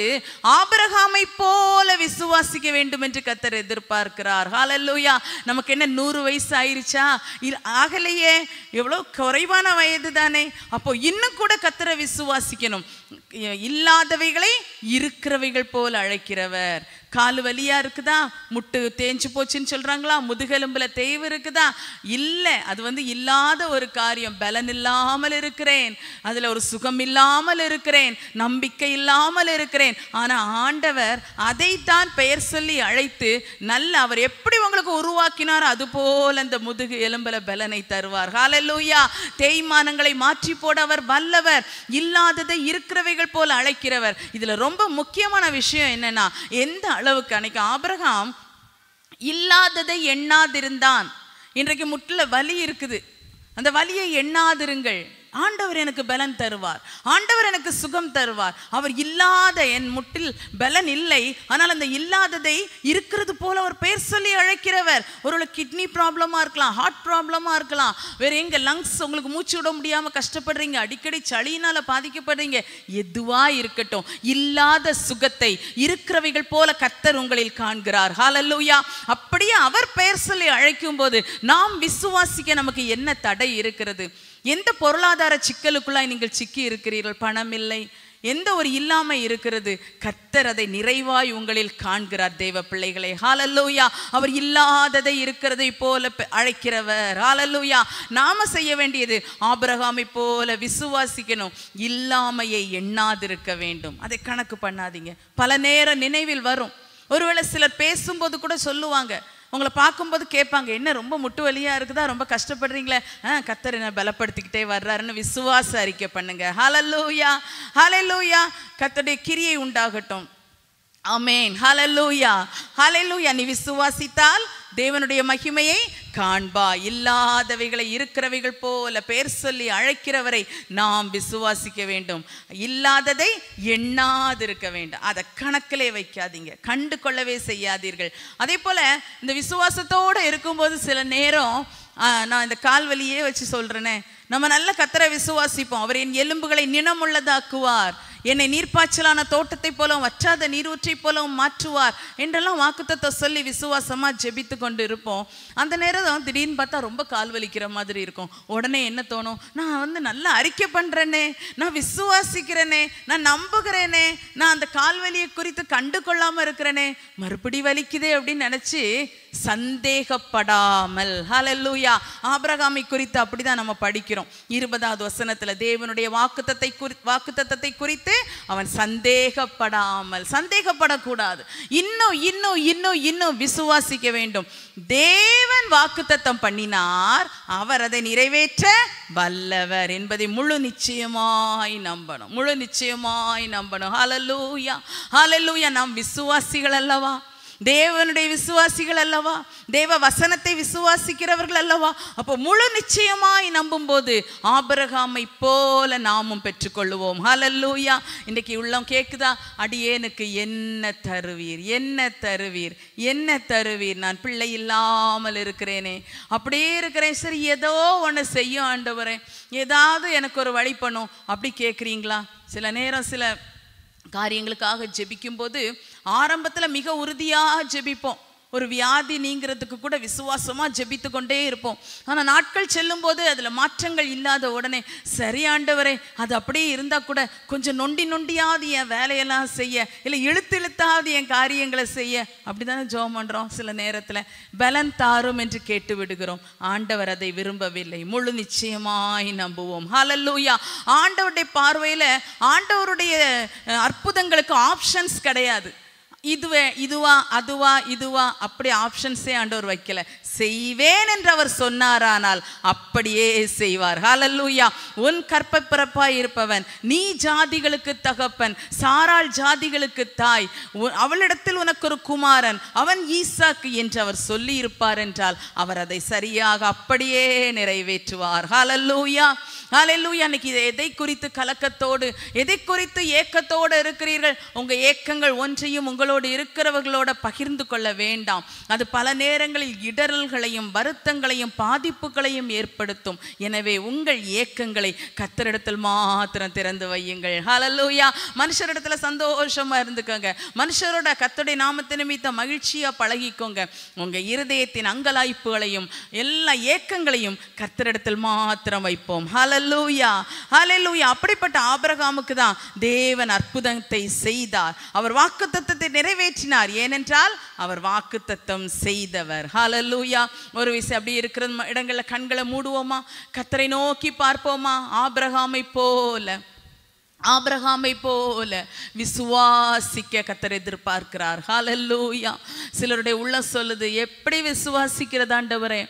ஆபரகாமை போல விசுவாசிக்க வேண்டும் என்று கத்தர் எதிர்பார்க்கிறார் ஹாலல்லூயா நமக்கு என்ன நூறு வயசு ஆயிருச்சா ஆகலையே எவ்வளோ குறைவான வயது தானே அப்போ இன்னும் கூட கத்தரை விசுவாசிக்கணும் இல்லாதவைகளை இருக்கிறவைகள் போல் அழைக்கிறவர் காலு வலியாக இருக்குதா முட்டு தேஞ்சு போச்சுன்னு சொல்கிறாங்களா முதுகெலும்பில் தேய்வு இருக்குதா இல்லை அது வந்து இல்லாத ஒரு காரியம் பலன் இல்லாமல் இருக்கிறேன் அதில் ஒரு சுகம் இல்லாமல் இருக்கிறேன் நம்பிக்கை இல்லாமல் இருக்கிறேன் ஆனால் ஆண்டவர் அதைத்தான் பெயர் சொல்லி அழைத்து நல்ல அவர் எப்படி உங்களுக்கு உருவாக்கினார் அது போல அந்த முதுகு எலும்பில் பலனை தருவார் ஹாலல்லூயா தேய்மானங்களை மாற்றி போட அவர் வல்லவர் இல்லாததை இருக்கிறவைகள் போல் அழைக்கிறவர் இதில் ரொம்ப முக்கியமான விஷயம் என்னன்னா எந்த அளவுக்கு அன்னைக்கு ஆபிரகாம் இல்லாததை எண்ணாதிருந்தான் இன்றைக்கு முட்டில் வலி இருக்குது அந்த வலியை எண்ணாதிருங்கள் ஆண்டவர் எனக்கு பலன் தருவார் ஆண்டவர் எனக்கு சுகம் தருவார் அவர் இல்லாத என் முட்டில் பலன் இல்லை ஆனால் அந்த இல்லாததை இருக்கிறது போல அவர் பேர் சொல்லி அழைக்கிறவர் ஒரு கிட்னி ப்ராப்ளமாக இருக்கலாம் ஹார்ட் ப்ராப்ளமாக இருக்கலாம் வேறு எங்கள் லங்ஸ் உங்களுக்கு மூச்சு விட முடியாமல் கஷ்டப்படுறீங்க அடிக்கடி சளியினால் பாதிக்கப்படுறீங்க எதுவாக இருக்கட்டும் இல்லாத சுகத்தை இருக்கிறவைகள் போல கத்தர் உங்களில் காண்கிறார் ஹாலல்லூயா அப்படியே அவர் பெயர் சொல்லி அழைக்கும் போது நாம் விசுவாசிக்க நமக்கு என்ன தடை இருக்கிறது எந்த பொருளாதார சிக்கலுக்குள்ளாய் நீங்கள் சிக்கி இருக்கிறீர்கள் பணம் இல்லை எந்த ஒரு இல்லாமை இருக்கிறது கத்தர் அதை நிறைவாய் உங்களில் காண்கிறார் தெய்வ பிள்ளைகளை ஹாலல்லூயா அவர் இல்லாததை இருக்கிறதை போல அழைக்கிறவர் ஹாலல்லூயா நாம செய்ய வேண்டியது ஆபிரகாமை போல விசுவாசிக்கணும் இல்லாமையை எண்ணாதிருக்க வேண்டும் அதை கணக்கு பண்ணாதீங்க பல நேரம் நினைவில் வரும் ஒருவேளை சிலர் பேசும்போது கூட சொல்லுவாங்க உங்களை பார்க்கும்போது கேட்பாங்க என்ன ரொம்ப முட்டு வலியாக இருக்குதா ரொம்ப கஷ்டப்படுறீங்களே ஆ கத்தர் என்ன பலப்படுத்திக்கிட்டே வர்றாருன்னு விசுவாச அறிக்கை பண்ணுங்க ஹலலூயா ஹலலூயா கத்தருடைய கிரியை உண்டாகட்டும் அமேன் ஹலலூயா ஹலலூயா நீ விசுவாசித்தால் தேவனுடைய மகிமையை காண்பா இல்லாதவைகளை இருக்கிறவைகள் போல பேர் சொல்லி அழைக்கிறவரை நாம் விசுவாசிக்க வேண்டும் இல்லாததை எண்ணாதிருக்க வேண்டும் அதை கணக்கிலே வைக்காதீங்க கண்டு கொள்ளவே செய்யாதீர்கள் அதே போல இந்த விசுவாசத்தோடு இருக்கும்போது சில நேரம் நான் இந்த கால்வலியே வச்சு சொல்கிறேனே நம்ம நல்ல கத்தரை விசுவாசிப்போம் அவர் என் எலும்புகளை நினமுள்ளதாக்குவார் என்னை நீர்ப்பாய்ச்சலான தோட்டத்தை போலவும் வற்றாத நீரூற்றை போலவும் மாற்றுவார் என்றெல்லாம் வாக்குத்தத்தை சொல்லி விசுவாசமாக ஜெபித்து கொண்டு இருப்போம் அந்த நேரம் திடீர்னு பார்த்தா ரொம்ப கால் வலிக்கிற மாதிரி இருக்கும் உடனே என்ன தோணும் நான் வந்து நல்லா அறிக்கை பண்ணுறேனே நான் விசுவாசிக்கிறேனே நான் நம்புகிறேனே நான் அந்த வலியை குறித்து கண்டு கொள்ளாமல் இருக்கிறேனே மறுபடி வலிக்குதே அப்படின்னு நினச்சி சந்தேகப்படாமல் ஹலல்லூயா ஆபிரகாமி குறித்து அப்படி தான் நம்ம படிக்கிறோம் ஆயிரும் இருபதாவது வசனத்தில் தேவனுடைய வாக்குத்தத்தை குறி வாக்குத்தத்தை குறித்து அவன் சந்தேகப்படாமல் சந்தேகப்படக்கூடாது இன்னும் இன்னும் இன்னும் இன்னும் விசுவாசிக்க வேண்டும் தேவன் வாக்குத்தத்தம் பண்ணினார் அவர் அதை நிறைவேற்ற வல்லவர் என்பதை முழு நிச்சயமாய் நம்பணும் முழு நிச்சயமாய் நம்பணும் ஹலலூயா ஹலலூயா நாம் விசுவாசிகள் அல்லவா தேவனுடைய விசுவாசிகள் அல்லவா தேவ வசனத்தை விசுவாசிக்கிறவர்கள் அல்லவா அப்போ முழு நிச்சயமாய் நம்பும் போது ஆபரகாமை போல நாமும் பெற்றுக்கொள்ளுவோம் ஹலல்லூயா இன்றைக்கு உள்ளம் கேட்குதா அடியேனுக்கு என்ன தருவீர் என்ன தருவீர் என்ன தருவீர் நான் பிள்ளை இல்லாமல் இருக்கிறேனே அப்படியே இருக்கிறேன் சரி ஏதோ ஒன்று செய்யும் ஆண்டவரே ஏதாவது எனக்கு ஒரு வழி பண்ணும் அப்படி கேட்குறீங்களா சில நேரம் சில காரியங்களுக்காக ஜெபிக்கும் போது ஆரம்பத்தில் மிக உறுதியாக ஜெபிப்போம் ஒரு வியாதி நீங்கிறதுக்கு கூட விசுவாசமா ஜெபித்து கொண்டே இருப்போம் ஆனா நாட்கள் செல்லும் போது அதுல மாற்றங்கள் இல்லாத உடனே சரி ஆண்டவரே அது அப்படியே இருந்தா கூட கொஞ்சம் நொண்டி நொண்டியாவது என் வேலையெல்லாம் செய்ய இல்ல இழுத்து இழுத்தாவது என் காரியங்களை செய்ய அப்படிதானே ஜோம் பண்றோம் சில நேரத்துல பலன் தாரும் என்று கேட்டு விடுகிறோம் ஆண்டவர் அதை விரும்பவில்லை முழு நிச்சயமாய் நம்புவோம் ஹலல்லூயா ஆண்டவருடைய பார்வையில ஆண்டவருடைய அற்புதங்களுக்கு ஆப்ஷன்ஸ் கிடையாது இதுவே இதுவா அதுவா இதுவா அப்படி ஆப்ஷன்ஸே ஆண்டவர் வைக்கல செய்வேன் என்று அவர் சொன்னாரானால் அப்படியே செய்வார் ஹாலல்லூயா உன் கற்ப பிறப்பாய் இருப்பவன் நீ ஜாதிகளுக்கு தகப்பன் சாரால் ஜாதிகளுக்கு தாய் அவளிடத்தில் உனக்கு ஒரு குமாரன் அவன் ஈசாக்கு என்று அவர் சொல்லி இருப்பார் என்றால் அவர் அதை சரியாக அப்படியே நிறைவேற்றுவார் ஹாலல்லூயா ஹாலல்லூயா அன்னைக்கு எதை குறித்து கலக்கத்தோடு எதை குறித்து ஏக்கத்தோடு இருக்கிறீர்கள் உங்கள் ஏக்கங்கள் ஒன்றையும் உங்கள் உங்களோடு இருக்கிறவர்களோட பகிர்ந்து கொள்ள வேண்டாம் அது பல நேரங்களில் இடரல்களையும் வருத்தங்களையும் பாதிப்புகளையும் ஏற்படுத்தும் எனவே உங்கள் ஏக்கங்களை கத்தரிடத்தில் மாத்திரம் திறந்து வையுங்கள் ஹலலூயா மனுஷரிடத்துல சந்தோஷமா இருந்துக்கோங்க மனுஷரோட கத்தடை நாமத்தை நிமித்த மகிழ்ச்சியா பழகிக்கோங்க உங்க இருதயத்தின் அங்கலாய்ப்புகளையும் எல்லா ஏக்கங்களையும் கத்தரிடத்தில் மாத்திரம் வைப்போம் ஹலலூயா ஹலலூயா அப்படிப்பட்ட ஆபரகாமுக்கு தான் தேவன் அற்புதத்தை செய்தார் அவர் வாக்கு தத்துவத்தை நிறைவேற்றினார் ஏனென்றால் அவர் வாக்குத்தத்தம் செய்தவர் ஹலலூயா ஒரு விசை அப்படி இருக்கிற இடங்களில் கண்களை மூடுவோமா கத்தரை நோக்கி பார்ப்போமா ஆபிரகாமை போல ஆபிரகாமை போல விசுவாசிக்க கத்தர் எதிர்பார்க்கிறார் ஹாலல்லூயா சிலருடைய உள்ள சொல்லுது எப்படி விசுவாசிக்கிறதாண்டவரே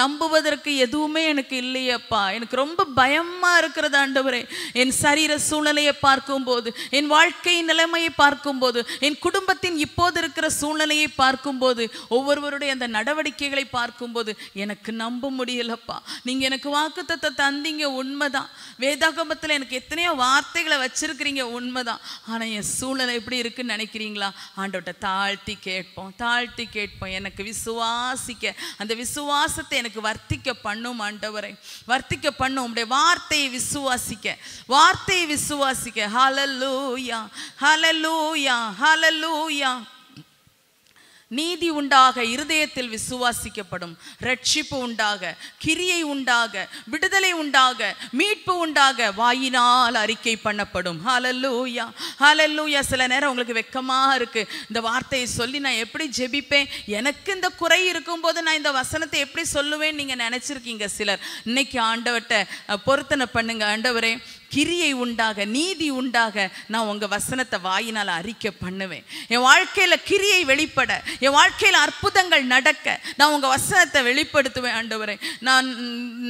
நம்புவதற்கு எதுவுமே எனக்கு இல்லையப்பா எனக்கு ரொம்ப பயமாக இருக்கிறதாண்டவரே என் சரீர சூழ்நிலையை பார்க்கும்போது என் வாழ்க்கை நிலைமையை பார்க்கும்போது என் குடும்பத்தின் இப்போது இருக்கிற சூழ்நிலையை பார்க்கும்போது ஒவ்வொருவருடைய அந்த நடவடிக்கைகளை பார்க்கும்போது எனக்கு நம்ப முடியலப்பா நீங்கள் எனக்கு வாக்குத்தத்தை தந்தீங்க உண்மைதான் வேதாகமத்தில் எனக்கு எத்தனையோ வார்த்தைகளை வச்சிருக்கிறீங்க உண்மைதான் ஆனால் என் சூழ்நிலை எப்படி இருக்குன்னு நினைக்கிறீங்களா ஆண்டவட்ட தாழ்த்தி கேட்போம் தாழ்த்தி கேட்போம் எனக்கு விசுவாசிக்க அந்த விசுவாசத்தை எனக்கு வர்த்திக்க பண்ணும் ஆண்டவரை வர்த்திக்க பண்ணும் உடைய வார்த்தையை விசுவாசிக்க வார்த்தையை விசுவாசிக்க ஹலலூயா ஹலலூயா ஹலலூயா நீதி உண்டாக இருதயத்தில் விசுவாசிக்கப்படும் ரட்சிப்பு உண்டாக கிரியை உண்டாக விடுதலை உண்டாக மீட்பு உண்டாக வாயினால் அறிக்கை பண்ணப்படும் ஹலல்லூயா ஹலல்லூயா சில நேரம் உங்களுக்கு வெக்கமாக இருக்குது இந்த வார்த்தையை சொல்லி நான் எப்படி ஜெபிப்பேன் எனக்கு இந்த குறை இருக்கும்போது நான் இந்த வசனத்தை எப்படி சொல்லுவேன் நீங்கள் நினச்சிருக்கீங்க சிலர் இன்னைக்கு ஆண்டவட்ட பொருத்தனை பண்ணுங்க ஆண்டவரே கிரியை உண்டாக நீதி உண்டாக நான் உங்கள் வசனத்தை வாயினால் அறிக்கை பண்ணுவேன் என் வாழ்க்கையில் கிரியை வெளிப்பட என் வாழ்க்கையில் அற்புதங்கள் நடக்க நான் உங்கள் வசனத்தை வெளிப்படுத்துவேன் ஆண்டவரே நான்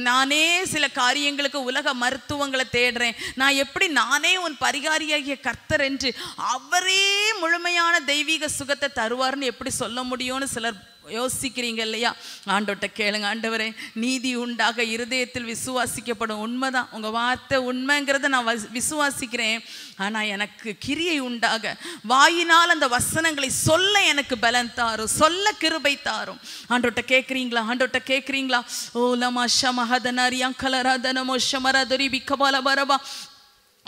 நானே சில காரியங்களுக்கு உலக மருத்துவங்களை தேடுறேன் நான் எப்படி நானே உன் பரிகாரியாகிய கர்த்தர் என்று அவரே முழுமையான தெய்வீக சுகத்தை தருவார்னு எப்படி சொல்ல முடியும்னு சிலர் யோசிக்கிறீங்க இல்லையா ஆண்டோட்ட கேளுங்க ஆண்டவரே நீதி உண்டாக இருதயத்தில் விசுவாசிக்கப்படும் உண்மைதான் உங்கள் வார்த்தை உண்மைங்கிறத நான் விசுவாசிக்கிறேன் ஆனால் எனக்கு கிரியை உண்டாக வாயினால் அந்த வசனங்களை சொல்ல எனக்கு பலன் தாரும் சொல்ல கிருபை தாரும் ஆண்டோட்ட கேட்குறீங்களா ஆண்டோட்ட கேட்குறீங்களா ஓ லமா ஷமஹதனரியா கலராதனமோ ஷமரதுரி பிக்கபால பரபா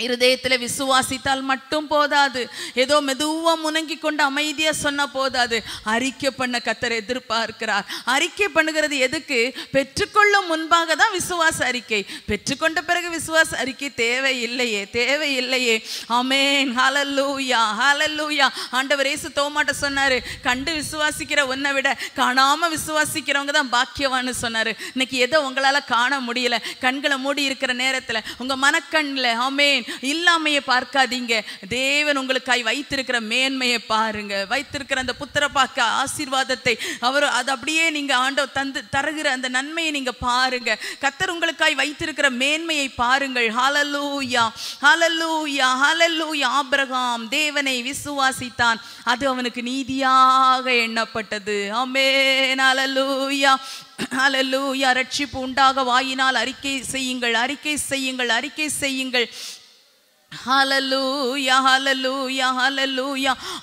இருதயத்தில் விசுவாசித்தால் மட்டும் போதாது ஏதோ மெதுவாக முணங்கி கொண்டு அமைதியாக சொன்னால் போதாது அறிக்கை பண்ண கத்தர் எதிர்பார்க்கிறார் அறிக்கை பண்ணுகிறது எதுக்கு பெற்றுக்கொள்ளும் முன்பாக தான் விசுவாச அறிக்கை பெற்றுக்கொண்ட பிறகு விசுவாச அறிக்கை தேவையில்லையே தேவையில்லையே அமேன் ஹலல்லூயா ஹலல்லூயா ஆண்டவர் ஏசு தோமாட்ட சொன்னார் கண்டு விசுவாசிக்கிற உன்னை விட காணாமல் விசுவாசிக்கிறவங்க தான் பாக்கியவான்னு சொன்னார் இன்னைக்கு எதோ உங்களால் காண முடியல கண்களை மூடி இருக்கிற நேரத்தில் உங்கள் மனக்கண்ணில் அமேன் இல்லாமையை பார்க்காதீங்க தேவன் உங்களுக்காய் வைத்திருக்கிற மேன்மையை பாருங்க வைத்திருக்கிற அந்த புத்திரப்பாக்க ஆசீர்வாதத்தை அவர் அது அப்படியே நீங்க ஆண்டவர் தந்து தருகிற அந்த நன்மையை நீங்க பாருங்க கத்தர் உங்களுக்காய் வைத்திருக்கிற மேன்மையை பாருங்கள் ஹாலலூயா ஹாலலூயா ஹாலல்லூயா ஆபிரகாம் தேவனை விசுவாசித்தான் அது அவனுக்கு நீதியாக எண்ணப்பட்டது ஆமே நாலல்லூயா அலலூயா ரட்சிப்பு உண்டாக வாயினால் அறிக்கை செய்யுங்கள் அறிக்கை செய்யுங்கள் அறிக்கை செய்யுங்கள்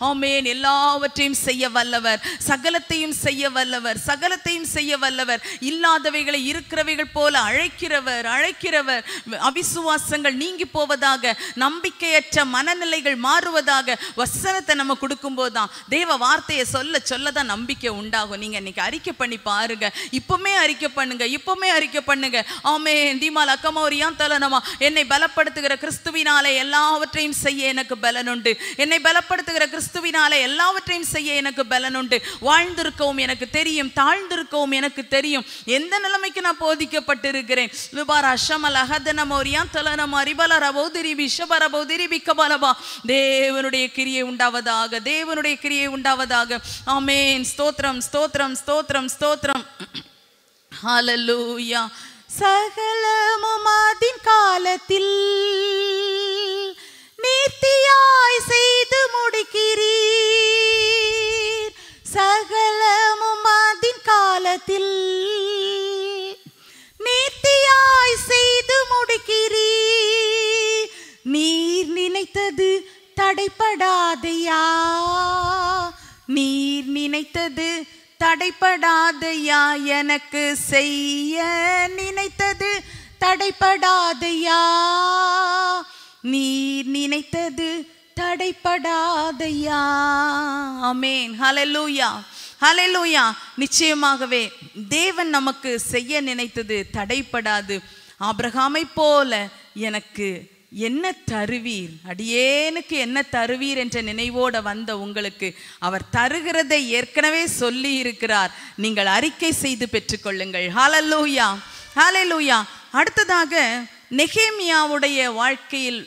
ஆமேன் எல்லாவற்றையும் செய்ய வல்லவர் சகலத்தையும் செய்ய வல்லவர் சகலத்தையும் செய்ய வல்லவர் இல்லாதவைகளை இருக்கிறவைகள் போல அழைக்கிறவர் அழைக்கிறவர் அவிசுவாசங்கள் நீங்கி போவதாக நம்பிக்கையற்ற மனநிலைகள் மாறுவதாக வசனத்தை நம்ம கொடுக்கும் தான் தேவ வார்த்தையை சொல்ல சொல்ல தான் நம்பிக்கை உண்டாகும் நீங்க இன்னைக்கு அறிக்கை பண்ணி பாருங்க இப்பவுமே அறிக்கை பண்ணுங்க இப்பவுமே அறிக்கை பண்ணுங்க ஆமே தீமால் அக்கமௌரியா தலனமா என்னை பலப்படுத்துகிற கிறிஸ்துவினாலே எல்லாவற்றையும் செய்ய எனக்கு பலன் உண்டு என்னை பலப்படுத்துகிற கிறிஸ்துவினால எல்லாவற்றையும் செய்ய எனக்கு பலன் உண்டு வாழ்ந்திருக்கவும் எனக்கு தெரியும் தாழ்ந்திருக்கவும் எனக்கு தெரியும் எந்த நிலைமைக்கு நான் போதிக்கப்பட்டிருக்கிறேன் லுபார் அஷமல் அகதனம் ஒரியா தலனம் அரிபல ரபௌதிரி விஷப தேவனுடைய கிரியை உண்டாவதாக தேவனுடைய கிரியை உண்டாவதாக ஆமேன் ஸ்தோத்திரம் ஸ்தோத்திரம் ஸ்தோத்திரம் ஸ்தோத்திரம் *clears throat* ஹலலூயா சகலமுமாதின் காலத்தில் நீர்த்தியாய் செய்து முடிக்கிறீர் சகலமுமாதின் காலத்தில் நீர்த்தியாய் செய்து முடிக்கிறீர் நீர் நினைத்தது தடைப்படாதையா நீர் நினைத்தது தடைப்படாதையா எனக்கு செய்ய நினைத்தது தடைப்படாதையா நீ நினைத்தது தடைப்படாதையா அமேன் ஹலலூயா ஹலலூயா நிச்சயமாகவே தேவன் நமக்கு செய்ய நினைத்தது தடைப்படாது ஆபிரகாமை போல எனக்கு என்ன தருவீர் அடியேனுக்கு என்ன தருவீர் என்ற நினைவோட வந்த உங்களுக்கு அவர் தருகிறதை ஏற்கனவே சொல்லி இருக்கிறார் நீங்கள் அறிக்கை செய்து பெற்றுக்கொள்ளுங்கள் ஹாலல்லூயா ஹாலலூயா அடுத்ததாக நெகேமியாவுடைய வாழ்க்கையில்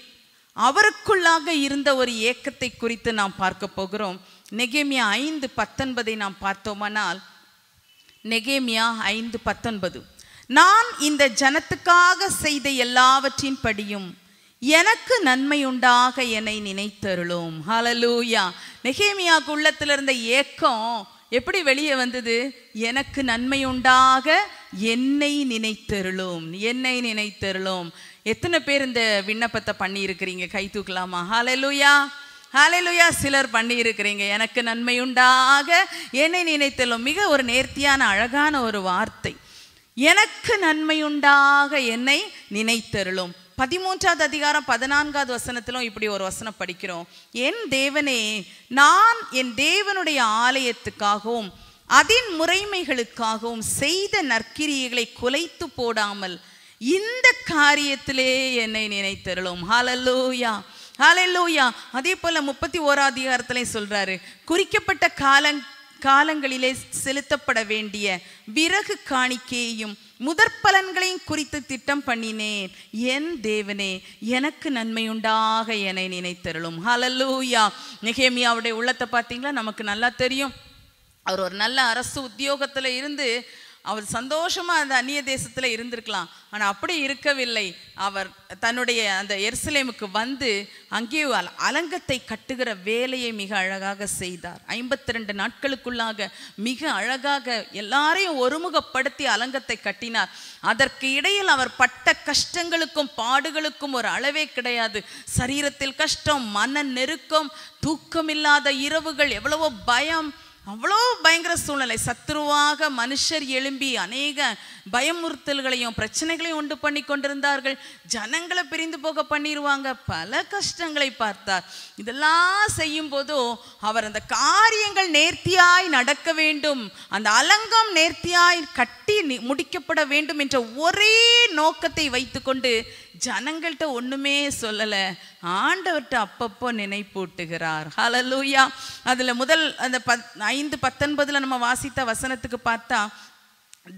அவருக்குள்ளாக இருந்த ஒரு ஏக்கத்தை குறித்து நாம் பார்க்க போகிறோம் நெகேமியா ஐந்து பத்தொன்பதை நாம் பார்த்தோமானால் நெகேமியா ஐந்து பத்தொன்பது நான் இந்த ஜனத்துக்காக செய்த எல்லாவற்றின் படியும் எனக்கு நன்மை உண்டாக என்னை நினைத்தருளும் ஹலலூயா நெகேமியாவுக்கு உள்ளத்தில் இருந்த ஏக்கம் எப்படி வெளியே வந்தது எனக்கு நன்மை உண்டாக என்னை நினைத்தருளும் என்னை நினைத்தருளும் எத்தனை பேர் இந்த விண்ணப்பத்தை பண்ணியிருக்கிறீங்க கை தூக்கலாமா ஹலலூயா ஹாலையிலுயா சிலர் பண்ணியிருக்கிறீங்க எனக்கு நன்மை உண்டாக என்னை நினைத்தலும் மிக ஒரு நேர்த்தியான அழகான ஒரு வார்த்தை எனக்கு நன்மை உண்டாக என்னை நினைத்தருளும் பதிமூன்றாவது அதிகாரம் பதினான்காவது வசனத்திலும் இப்படி ஒரு வசனம் படிக்கிறோம் என் தேவனே நான் என் தேவனுடைய ஆலயத்துக்காகவும் அதன் முறைமைகளுக்காகவும் செய்த நற்கிரியைகளை குலைத்து போடாமல் இந்த காரியத்திலே என்னை நினைத்தருளும் ஹலல்லூயா ஹலல்லூயா அதே போல முப்பத்தி ஓரா அதிகாரத்திலே சொல்றாரு குறிக்கப்பட்ட காலங் காலங்களிலே செலுத்தப்பட வேண்டிய விறகு காணிக்கையையும் முதற் பலன்களையும் குறித்து திட்டம் பண்ணினேன் என் தேவனே எனக்கு நன்மை உண்டாக என்னை நினைத்தருளும் ஹலல்லூயா நெகேமியாவுடைய உள்ளத்தை பார்த்தீங்களா நமக்கு நல்லா தெரியும் அவர் ஒரு நல்ல அரசு உத்தியோகத்தில் இருந்து அவர் சந்தோஷமாக அந்த அந்நிய தேசத்தில் இருந்திருக்கலாம் ஆனால் அப்படி இருக்கவில்லை அவர் தன்னுடைய அந்த எருசலேமுக்கு வந்து அங்கே அலங்கத்தை கட்டுகிற வேலையை மிக அழகாக செய்தார் ஐம்பத்தி ரெண்டு நாட்களுக்குள்ளாக மிக அழகாக எல்லாரையும் ஒருமுகப்படுத்தி அலங்கத்தை கட்டினார் அதற்கு இடையில் அவர் பட்ட கஷ்டங்களுக்கும் பாடுகளுக்கும் ஒரு அளவே கிடையாது சரீரத்தில் கஷ்டம் மன நெருக்கம் தூக்கமில்லாத இரவுகள் எவ்வளவோ பயம் அவ்வளோ பயங்கர சூழ்நிலை சத்ருவாக மனுஷர் எழும்பி அநேக பயமுறுத்தல்களையும் பிரச்சனைகளையும் உண்டு பண்ணி கொண்டிருந்தார்கள் ஜனங்களை பிரிந்து போக பண்ணிடுவாங்க பல கஷ்டங்களை பார்த்தார் இதெல்லாம் செய்யும் போதும் அவர் அந்த காரியங்கள் நேர்த்தியாய் நடக்க வேண்டும் அந்த அலங்கம் நேர்த்தியாய் கட்டி முடிக்கப்பட வேண்டும் என்ற ஒரே நோக்கத்தை வைத்துக்கொண்டு ஜனங்கள்கிட்ட ஒன்றுமே சொல்லலை ஆண்டவர்கிட்ட அப்பப்போ நினைப்பூட்டுகிறார் ஹலலூயா அதில் முதல் அந்த பத் ஐந்து பத்தொன்பதில் நம்ம வாசித்த வசனத்துக்கு பார்த்தா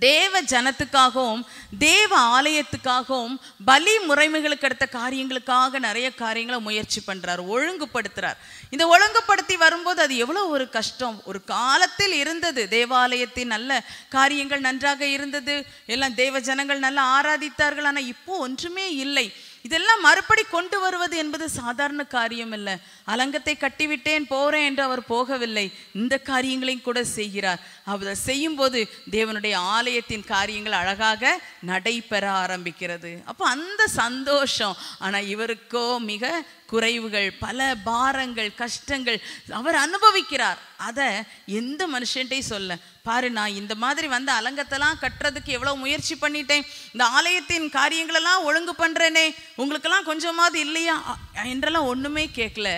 தேவ ஜனத்துக்காகவும் தேவ ஆலயத்துக்காகவும் பலி முறைமைகளுக்கு அடுத்த காரியங்களுக்காக நிறைய காரியங்களை முயற்சி பண்ணுறார் ஒழுங்குபடுத்துகிறார் இந்த ஒழுங்குபடுத்தி வரும்போது அது எவ்வளோ ஒரு கஷ்டம் ஒரு காலத்தில் இருந்தது தேவாலயத்தின் நல்ல காரியங்கள் நன்றாக இருந்தது எல்லாம் தேவ ஜனங்கள் நல்லா ஆராதித்தார்கள் ஆனால் இப்போ ஒன்றுமே இல்லை இதெல்லாம் மறுபடி கொண்டு வருவது என்பது சாதாரண காரியம் அல்ல அலங்கத்தை கட்டிவிட்டேன் போறேன் என்று அவர் போகவில்லை இந்த காரியங்களையும் கூட செய்கிறார் அவர் போது தேவனுடைய ஆலயத்தின் காரியங்கள் அழகாக நடைபெற ஆரம்பிக்கிறது அப்போ அந்த சந்தோஷம் ஆனால் இவருக்கோ மிக குறைவுகள் பல பாரங்கள் கஷ்டங்கள் அவர் அனுபவிக்கிறார் அதை எந்த மனுஷன்ட்டையும் சொல்ல பாரு நான் இந்த மாதிரி வந்து அலங்கத்தெல்லாம் கட்டுறதுக்கு எவ்வளோ முயற்சி பண்ணிட்டேன் இந்த ஆலயத்தின் காரியங்களெல்லாம் ஒழுங்கு பண்ணுறேனே உங்களுக்கெல்லாம் கொஞ்சமாவது இல்லையா என்றெல்லாம் ஒன்றுமே கேட்கல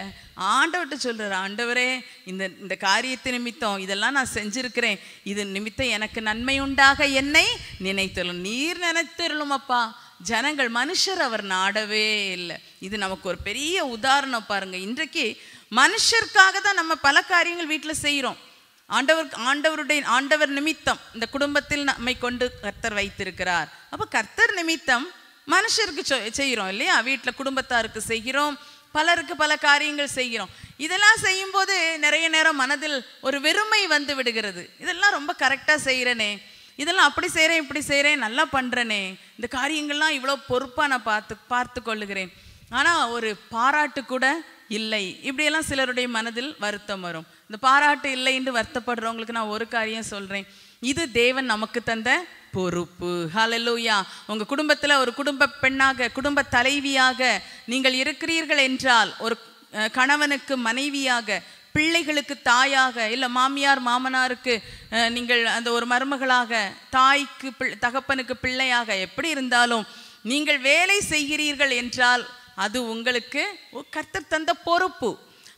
ஆண்டவர்கிட்ட சொல்கிறார் ஆண்டவரே இந்த இந்த காரியத்து நிமித்தம் இதெல்லாம் நான் செஞ்சுருக்கிறேன் இது நிமித்தம் எனக்கு நன்மை உண்டாக என்னை நினைத்தரும் நீர் நினைத்தரலும் அப்பா ஜனங்கள் மனுஷர் அவர் நாடவே இல்லை இது நமக்கு ஒரு பெரிய உதாரணம் பாருங்கள் இன்றைக்கு மனுஷருக்காக தான் நம்ம பல காரியங்கள் வீட்டில் செய்கிறோம் ஆண்டவர் ஆண்டவருடைய ஆண்டவர் நிமித்தம் இந்த குடும்பத்தில் நம்மை கொண்டு கர்த்தர் வைத்திருக்கிறார் அப்போ கர்த்தர் நிமித்தம் மனுஷருக்கு செய்கிறோம் இல்லையா வீட்டில் குடும்பத்தாருக்கு செய்கிறோம் பலருக்கு பல காரியங்கள் செய்கிறோம் இதெல்லாம் செய்யும்போது நிறைய நேரம் மனதில் ஒரு வெறுமை வந்து விடுகிறது இதெல்லாம் ரொம்ப கரெக்டாக செய்கிறனே இதெல்லாம் அப்படி செய்கிறேன் இப்படி செய்கிறேன் நல்லா பண்ணுறனே இந்த காரியங்கள்லாம் இவ்வளோ பொறுப்பாக நான் பார்த்து பார்த்து கொள்ளுகிறேன் ஆனால் ஒரு பாராட்டு கூட இல்லை இப்படியெல்லாம் சிலருடைய மனதில் வருத்தம் வரும் இந்த பாராட்டு இல்லைன்னு வருத்தப்படுறவங்களுக்கு நான் ஒரு காரியம் சொல்கிறேன் இது தேவன் நமக்கு தந்த பொறுப்பு ஹலலூயா உங்கள் குடும்பத்தில் ஒரு குடும்ப பெண்ணாக குடும்ப தலைவியாக நீங்கள் இருக்கிறீர்கள் என்றால் ஒரு கணவனுக்கு மனைவியாக பிள்ளைகளுக்கு தாயாக இல்லை மாமியார் மாமனாருக்கு நீங்கள் அந்த ஒரு மருமகளாக தாய்க்கு தகப்பனுக்கு பிள்ளையாக எப்படி இருந்தாலும் நீங்கள் வேலை செய்கிறீர்கள் என்றால் அது உங்களுக்கு கர்த்தர் தந்த பொறுப்பு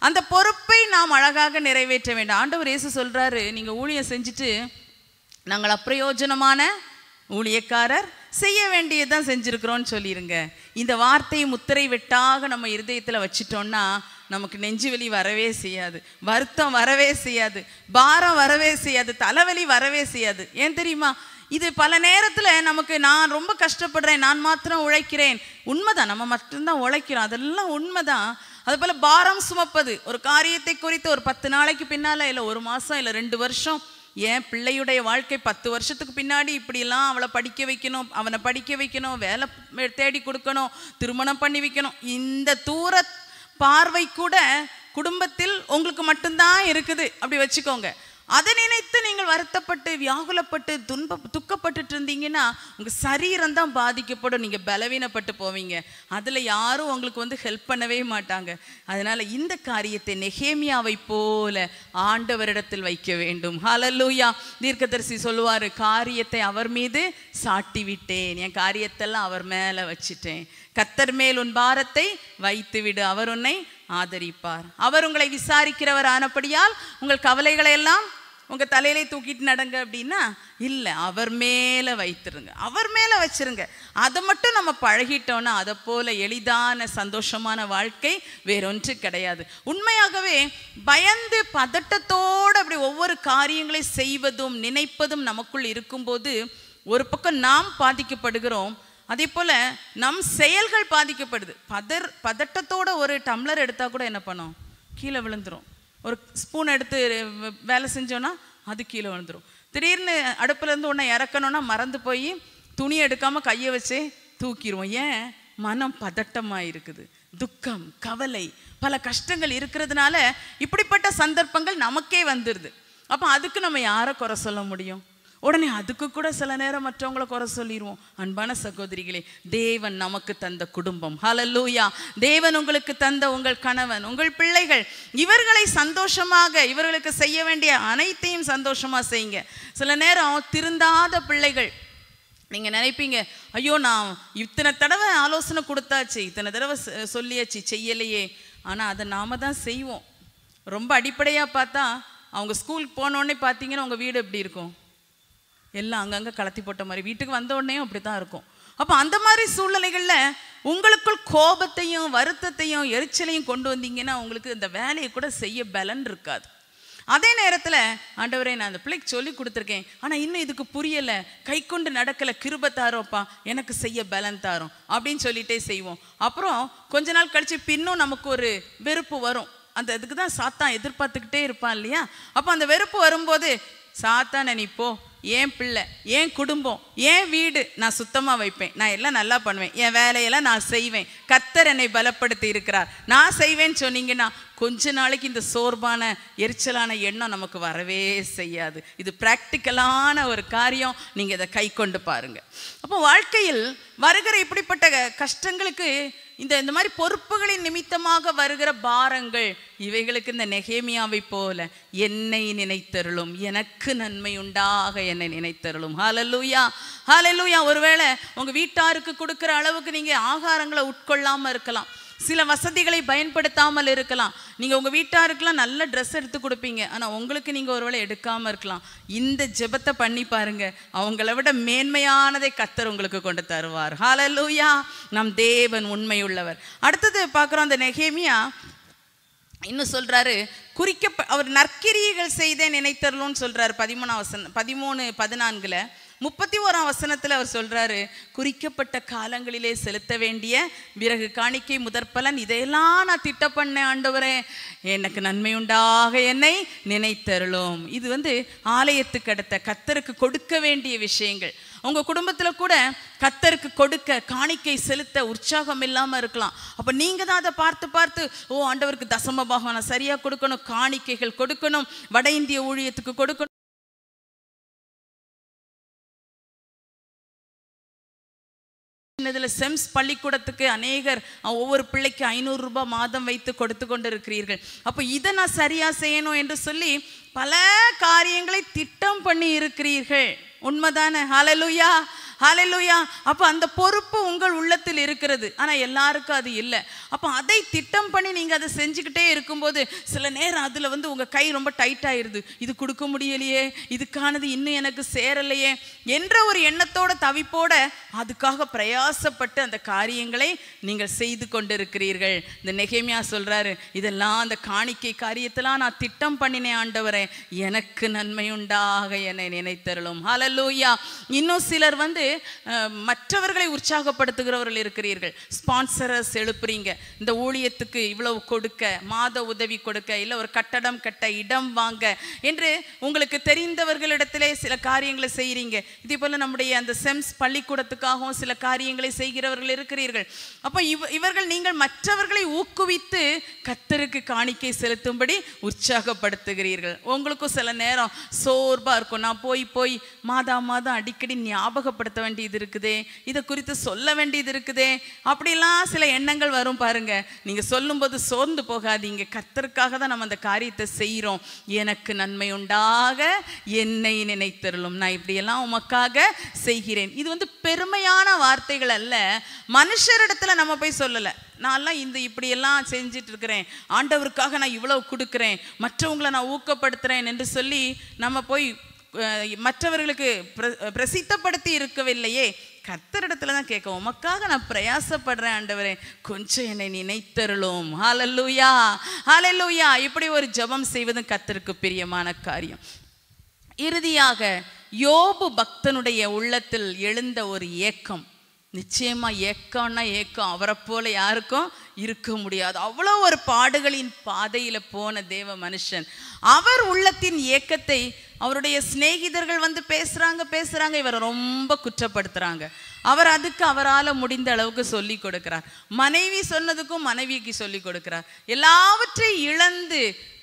அந்த பொறுப்பை நாம் அழகாக நிறைவேற்ற வேண்டும் ஆண்டவர் இயேசு சொல்கிறாரு நீங்கள் ஊழியம் செஞ்சுட்டு நாங்கள் அப்பிரயோஜனமான ஊழியக்காரர் செய்ய தான் செஞ்சுருக்கிறோன்னு சொல்லிடுங்க இந்த வார்த்தையை முத்திரை வெட்டாக நம்ம இருதயத்தில் வச்சிட்டோம்னா நமக்கு நெஞ்சு வலி வரவே செய்யாது வருத்தம் வரவே செய்யாது பாரம் வரவே செய்யாது தலைவலி வரவே செய்யாது ஏன் தெரியுமா இது பல நேரத்தில் நமக்கு நான் ரொம்ப கஷ்டப்படுறேன் நான் மாத்திரம் உழைக்கிறேன் உண்மைதான் நம்ம மட்டும்தான் உழைக்கிறோம் அதெல்லாம் உண்மைதான் அதுபோல் பாரம் சுமப்பது ஒரு காரியத்தை குறித்து ஒரு பத்து நாளைக்கு பின்னால் இல்லை ஒரு மாதம் இல்லை ரெண்டு வருஷம் ஏன் பிள்ளையுடைய வாழ்க்கை பத்து வருஷத்துக்கு பின்னாடி இப்படிலாம் அவளை படிக்க வைக்கணும் அவனை படிக்க வைக்கணும் வேலை தேடி கொடுக்கணும் திருமணம் பண்ணி வைக்கணும் இந்த தூர பார்வை கூட குடும்பத்தில் உங்களுக்கு மட்டும்தான் இருக்குது அப்படி வச்சுக்கோங்க அதை நினைத்து நீங்கள் வருத்தப்பட்டு வியாகுலப்பட்டு துன்ப துக்கப்பட்டு இருந்தீங்கன்னா உங்கள் சரீரம் தான் பாதிக்கப்படும் நீங்கள் பலவீனப்பட்டு போவீங்க அதில் யாரும் உங்களுக்கு வந்து ஹெல்ப் பண்ணவே மாட்டாங்க அதனால் இந்த காரியத்தை நெகேமியாவை போல ஆண்டவரிடத்தில் வைக்க வேண்டும் ஹலல்லூயா தீர்க்கதரிசி சொல்லுவார் காரியத்தை அவர் மீது சாட்டி விட்டேன் என் காரியத்தெல்லாம் அவர் மேலே வச்சுட்டேன் கத்தர் மேல் உன் பாரத்தை வைத்து விடு அவர் உன்னை ஆதரிப்பார் அவர் உங்களை விசாரிக்கிறவர் ஆனபடியால் உங்கள் கவலைகளை எல்லாம் உங்கள் தலையிலே தூக்கிட்டு நடங்க அப்படின்னா இல்லை அவர் மேலே வைத்துருங்க அவர் மேலே வச்சுருங்க அதை மட்டும் நம்ம பழகிட்டோன்னா அதை போல் எளிதான சந்தோஷமான வாழ்க்கை வேறொன்று கிடையாது உண்மையாகவே பயந்து பதட்டத்தோடு அப்படி ஒவ்வொரு காரியங்களை செய்வதும் நினைப்பதும் நமக்குள் இருக்கும்போது ஒரு பக்கம் நாம் பாதிக்கப்படுகிறோம் அதே போல் நம் செயல்கள் பாதிக்கப்படுது பதர் பதட்டத்தோட ஒரு டம்ளர் எடுத்தால் கூட என்ன பண்ணோம் கீழே விழுந்துடும் ஒரு ஸ்பூன் எடுத்து வேலை செஞ்சோன்னா அது கீழே வந்துடும் திடீர்னு அடுப்புலேருந்து ஒன்றை இறக்கணும்னா மறந்து போய் துணி எடுக்காமல் கையை வச்சு தூக்கிடுவோம் ஏன் மனம் பதட்டமாக இருக்குது துக்கம் கவலை பல கஷ்டங்கள் இருக்கிறதுனால இப்படிப்பட்ட சந்தர்ப்பங்கள் நமக்கே வந்துடுது அப்போ அதுக்கு நம்ம யாரை குறை சொல்ல முடியும் உடனே அதுக்கு கூட சில நேரம் மற்றவங்கள குறை சொல்லிடுவோம் அன்பான சகோதரிகளே தேவன் நமக்கு தந்த குடும்பம் ஹலல்லூயா தேவன் உங்களுக்கு தந்த உங்கள் கணவன் உங்கள் பிள்ளைகள் இவர்களை சந்தோஷமாக இவர்களுக்கு செய்ய வேண்டிய அனைத்தையும் சந்தோஷமாக செய்யுங்க சில நேரம் திருந்தாத பிள்ளைகள் நீங்கள் நினைப்பீங்க ஐயோ நான் இத்தனை தடவை ஆலோசனை கொடுத்தாச்சு இத்தனை தடவை சொல்லியாச்சு செய்யலையே ஆனால் அதை நாம தான் செய்வோம் ரொம்ப அடிப்படையாக பார்த்தா அவங்க ஸ்கூலுக்கு போனோடனே பார்த்தீங்கன்னா உங்கள் வீடு எப்படி இருக்கும் எல்லாம் அங்கங்கே கலத்தி போட்ட மாதிரி வீட்டுக்கு வந்த உடனே அப்படி தான் இருக்கும் அப்போ அந்த மாதிரி சூழ்நிலைகளில் உங்களுக்குள் கோபத்தையும் வருத்தத்தையும் எரிச்சலையும் கொண்டு வந்தீங்கன்னா உங்களுக்கு இந்த வேலையை கூட செய்ய பலன் இருக்காது அதே நேரத்தில் ஆண்டவரே நான் அந்த பிள்ளைக்கு சொல்லி கொடுத்துருக்கேன் ஆனால் இன்னும் இதுக்கு புரியலை கை கொண்டு நடக்கலை கிருபை தாரோப்பா எனக்கு செய்ய பலன் தாரோம் அப்படின்னு சொல்லிட்டே செய்வோம் அப்புறம் கொஞ்ச நாள் கழித்து பின்னும் நமக்கு ஒரு வெறுப்பு வரும் அந்த இதுக்கு தான் சாத்தான் எதிர்பார்த்துக்கிட்டே இருப்பான் இல்லையா அப்போ அந்த வெறுப்பு வரும்போது சாத்தான நீ போ ஏன் பிள்ளை ஏன் குடும்பம் ஏன் வீடு நான் சுத்தமாக வைப்பேன் நான் எல்லாம் நல்லா பண்ணுவேன் என் வேலையெல்லாம் நான் செய்வேன் கத்தர் என்னை பலப்படுத்தி இருக்கிறார் நான் செய்வேன்னு சொன்னீங்கன்னா கொஞ்ச நாளைக்கு இந்த சோர்வான எரிச்சலான எண்ணம் நமக்கு வரவே செய்யாது இது ப்ராக்டிக்கலான ஒரு காரியம் நீங்கள் இதை கை கொண்டு பாருங்கள் அப்போ வாழ்க்கையில் வருகிற இப்படிப்பட்ட கஷ்டங்களுக்கு இந்த இந்த மாதிரி பொறுப்புகளின் நிமித்தமாக வருகிற பாரங்கள் இவைகளுக்கு இந்த நெகேமியாவை போல என்னை நினைத்தருளும் எனக்கு நன்மை உண்டாக என்னை நினைத்தருளும் ஹாலல்லூயா ஹாலல்லூயா ஒருவேளை உங்கள் வீட்டாருக்கு கொடுக்குற அளவுக்கு நீங்கள் ஆகாரங்களை உட்கொள்ளாமல் இருக்கலாம் சில வசதிகளை பயன்படுத்தாமல் இருக்கலாம் நீங்கள் உங்கள் வீட்டாருக்கெலாம் நல்ல ட்ரெஸ் எடுத்து கொடுப்பீங்க ஆனால் உங்களுக்கு நீங்கள் ஒருவேளை எடுக்காம எடுக்காமல் இருக்கலாம் இந்த ஜெபத்தை பண்ணி பாருங்கள் அவங்கள விட மேன்மையானதை கத்தர் உங்களுக்கு கொண்டு தருவார் ஹாலலூயா நம் தேவன் உண்மையுள்ளவர் அடுத்தது பார்க்குறோம் அந்த நெகேமியா இன்னும் சொல்கிறாரு குறிக்க அவர் நற்கிரியைகள் செய்த நினைத்தரலும்னு சொல்கிறார் பதிமூணாவசன் பதிமூணு பதினான்கில் முப்பத்தி ஓராம் வசனத்தில் அவர் சொல்கிறாரு குறிக்கப்பட்ட காலங்களிலே செலுத்த வேண்டிய விறகு காணிக்கை முதற்பலன் இதையெல்லாம் நான் திட்டம் பண்ணேன் ஆண்டவரே எனக்கு நன்மை உண்டாக என்னை நினைத்தருளும் இது வந்து ஆலயத்துக்கு அடுத்த கத்தருக்கு கொடுக்க வேண்டிய விஷயங்கள் உங்கள் குடும்பத்தில் கூட கத்தருக்கு கொடுக்க காணிக்கை செலுத்த உற்சாகம் இல்லாமல் இருக்கலாம் அப்போ நீங்கள் தான் அதை பார்த்து பார்த்து ஓ ஆண்டவருக்கு தசம பாகம் நான் சரியாக கொடுக்கணும் காணிக்கைகள் கொடுக்கணும் வட இந்திய ஊழியத்துக்கு கொடுக்கணும் இதில் செம்ஸ் பள்ளிக்கூடத்துக்கு அநேகர் ஒவ்வொரு பிள்ளைக்கு ஐநூறுரூபா மாதம் வைத்து கொடுத்து கொண்டு இருக்கிறீர்கள் அப்போ இதை நான் சரியாக செய்யணும் என்று சொல்லி பல காரியங்களை திட்டம் பண்ணி இருக்கிறீர்கள் உண்மைதானே ஹலலுயா ஹலெலுயா அப்போ அந்த பொறுப்பு உங்கள் உள்ளத்தில் இருக்கிறது ஆனால் எல்லாருக்கும் அது இல்லை அப்போ அதை திட்டம் பண்ணி நீங்கள் அதை செஞ்சுக்கிட்டே இருக்கும்போது சில நேரம் அதில் வந்து உங்கள் கை ரொம்ப டைட் ஆயிடுது இது கொடுக்க முடியலையே இதுக்கானது இன்னும் எனக்கு சேரலையே என்ற ஒரு எண்ணத்தோட தவிப்போட அதுக்காக பிரயாசப்பட்டு அந்த காரியங்களை நீங்கள் செய்து கொண்டிருக்கிறீர்கள் இந்த நெகைமியா சொல்கிறாரு இதெல்லாம் அந்த காணிக்கை காரியத்தெல்லாம் நான் திட்டம் பண்ணினேன் ஆண்டவரேன் எனக்கு நன்மையுண்டாக என்னை நினைத்தருளும் ஹலலூயா இன்னும் சிலர் வந்து மற்றவர்களை உற்சாகப்படுத்துகிறவர்கள் இருக்கிறீர்கள் ஸ்பான்சரஸ் எழுப்புறீங்க இந்த ஊழியத்துக்கு இவ்வளவு கொடுக்க மாத உதவி கொடுக்க இல்லை ஒரு கட்டடம் கட்ட இடம் வாங்க என்று உங்களுக்கு தெரிந்தவர்களிடத்திலே சில காரியங்களை செய்கிறீங்க இதே போல் நம்முடைய அந்த செம்ஸ் பள்ளிக்கூடத்துக்காகவும் சில காரியங்களை செய்கிறவர்கள் இருக்கிறீர்கள் அப்போ இவ இவர்கள் நீங்கள் மற்றவர்களை ஊக்குவித்து கத்தருக்கு காணிக்கை செலுத்தும்படி உற்சாகப்படுத்துகிறீர்கள் உங்களுக்கும் சில நேரம் சோர்பாக இருக்கும் நான் போய் போய் மாதா மாதம் அடிக்கடி ஞாபகப்படுத்த வேண்டியது இருக்குதே இதை குறித்து சொல்ல வேண்டியது இருக்குதே அப்படிலாம் சில எண்ணங்கள் வரும் பாருங்க நீங்கள் சொல்லும்போது சோர்ந்து போகாதீங்க கத்தருக்காக தான் நம்ம அந்த காரியத்தை செய்கிறோம் எனக்கு நன்மை உண்டாக என்னை நினைத்தருளும் நான் இப்படியெல்லாம் உமக்காக செய்கிறேன் இது வந்து பெருமையான வார்த்தைகள் அல்ல மனுஷரிடத்துல நம்ம போய் சொல்லலை நான்லாம் இந்த இப்படியெல்லாம் செஞ்சிட்டு இருக்கிறேன் ஆண்டவருக்காக நான் இவ்வளவு கொடுக்குறேன் மற்றவங்களை நான் ஊக்கப்படுத்துறேன் என்று சொல்லி நம்ம போய் மற்றவர்களுக்கு பிரசித்தப்படுத்தி இருக்கவில்லையே கத்தரிடத்துல தான் கேட்க உமக்காக நான் பிரயாசப்படுறேன் ஆண்டவரே கொஞ்சம் என்னை நினைத்தருளும் ஹாலல்லூயா ஹாலல்லூயா இப்படி ஒரு ஜபம் செய்வதும் கத்தருக்கு பிரியமான காரியம் இறுதியாக யோபு பக்தனுடைய உள்ளத்தில் எழுந்த ஒரு ஏக்கம் நிச்சயமா ஏக்கம்னா ஏக்கம் அவரை போல யாருக்கும் இருக்க முடியாது அவ்வளோ ஒரு பாடுகளின் பாதையில போன தேவ மனுஷன் அவர் உள்ளத்தின் ஏக்கத்தை அவருடைய சிநேகிதர்கள் வந்து பேசுகிறாங்க பேசுகிறாங்க இவரை ரொம்ப குற்றப்படுத்துகிறாங்க அவர் அதுக்கு அவரால் முடிந்த அளவுக்கு சொல்லி கொடுக்கிறார் மனைவி சொன்னதுக்கும் மனைவிக்கு சொல்லி கொடுக்கிறார் எல்லாவற்றையும் இழந்து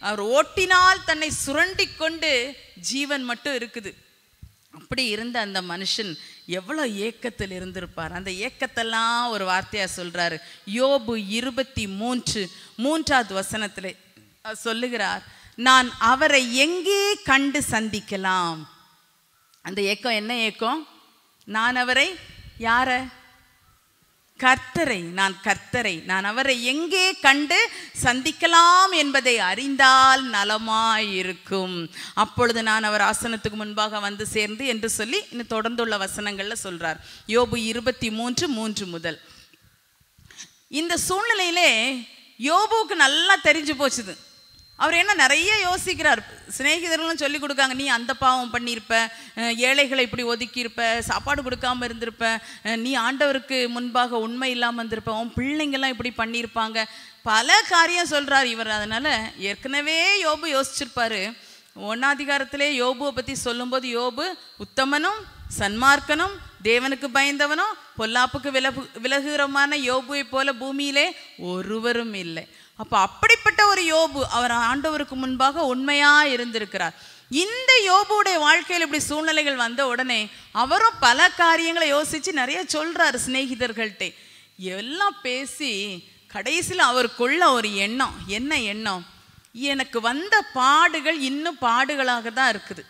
அவர் ஓட்டினால் தன்னை சுரண்டி கொண்டு ஜீவன் மட்டும் இருக்குது அப்படி இருந்த அந்த மனுஷன் எவ்வளோ ஏக்கத்தில் இருந்திருப்பார் அந்த ஏக்கத்தெல்லாம் ஒரு வார்த்தையாக சொல்கிறாரு யோபு இருபத்தி மூன்று மூன்றாவது வசனத்தில் சொல்லுகிறார் நான் அவரை எங்கே கண்டு சந்திக்கலாம் அந்த ஏக்கம் என்ன ஏக்கம் நான் அவரை யார கர்த்தரை நான் கர்த்தரை நான் அவரை எங்கே கண்டு சந்திக்கலாம் என்பதை அறிந்தால் நலமாயிருக்கும் அப்பொழுது நான் அவர் ஆசனத்துக்கு முன்பாக வந்து சேர்ந்து என்று சொல்லி இன்னும் தொடர்ந்துள்ள வசனங்களில் சொல்றார் யோபு இருபத்தி மூன்று மூன்று முதல் இந்த சூழ்நிலையிலே யோபுவுக்கு நல்லா தெரிஞ்சு போச்சுது அவர் என்ன நிறைய யோசிக்கிறார் சிநேகிதர்களும் சொல்லி கொடுக்காங்க நீ அந்த பாவம் பண்ணியிருப்ப ஏழைகளை இப்படி ஒதுக்கியிருப்ப சாப்பாடு கொடுக்காம இருந்திருப்ப நீ ஆண்டவருக்கு முன்பாக உண்மை இல்லாமல் இருந்திருப்ப உன் பிள்ளைங்கள்லாம் இப்படி பண்ணியிருப்பாங்க பல காரியம் சொல்கிறார் இவர் அதனால் ஏற்கனவே யோபு யோசிச்சிருப்பார் ஒன்னாதிகாரத்திலே யோபுவை பற்றி சொல்லும்போது யோபு உத்தமனும் சன்மார்க்கனும் தேவனுக்கு பயந்தவனும் பொல்லாப்புக்கு விலகு விலகுகிறமான யோபுவை போல பூமியிலே ஒருவரும் இல்லை அப்போ அப்படிப்பட்ட ஒரு யோபு அவர் ஆண்டவருக்கு முன்பாக உண்மையாக இருந்திருக்கிறார் இந்த யோபுடைய வாழ்க்கையில் இப்படி சூழ்நிலைகள் வந்த உடனே அவரும் பல காரியங்களை யோசித்து நிறைய சொல்கிறார் சிநேகிதர்கள்ட்டே எல்லாம் பேசி கடைசியில் அவருக்குள்ள ஒரு எண்ணம் என்ன எண்ணம் எனக்கு வந்த பாடுகள் இன்னும் பாடுகளாக தான் இருக்குது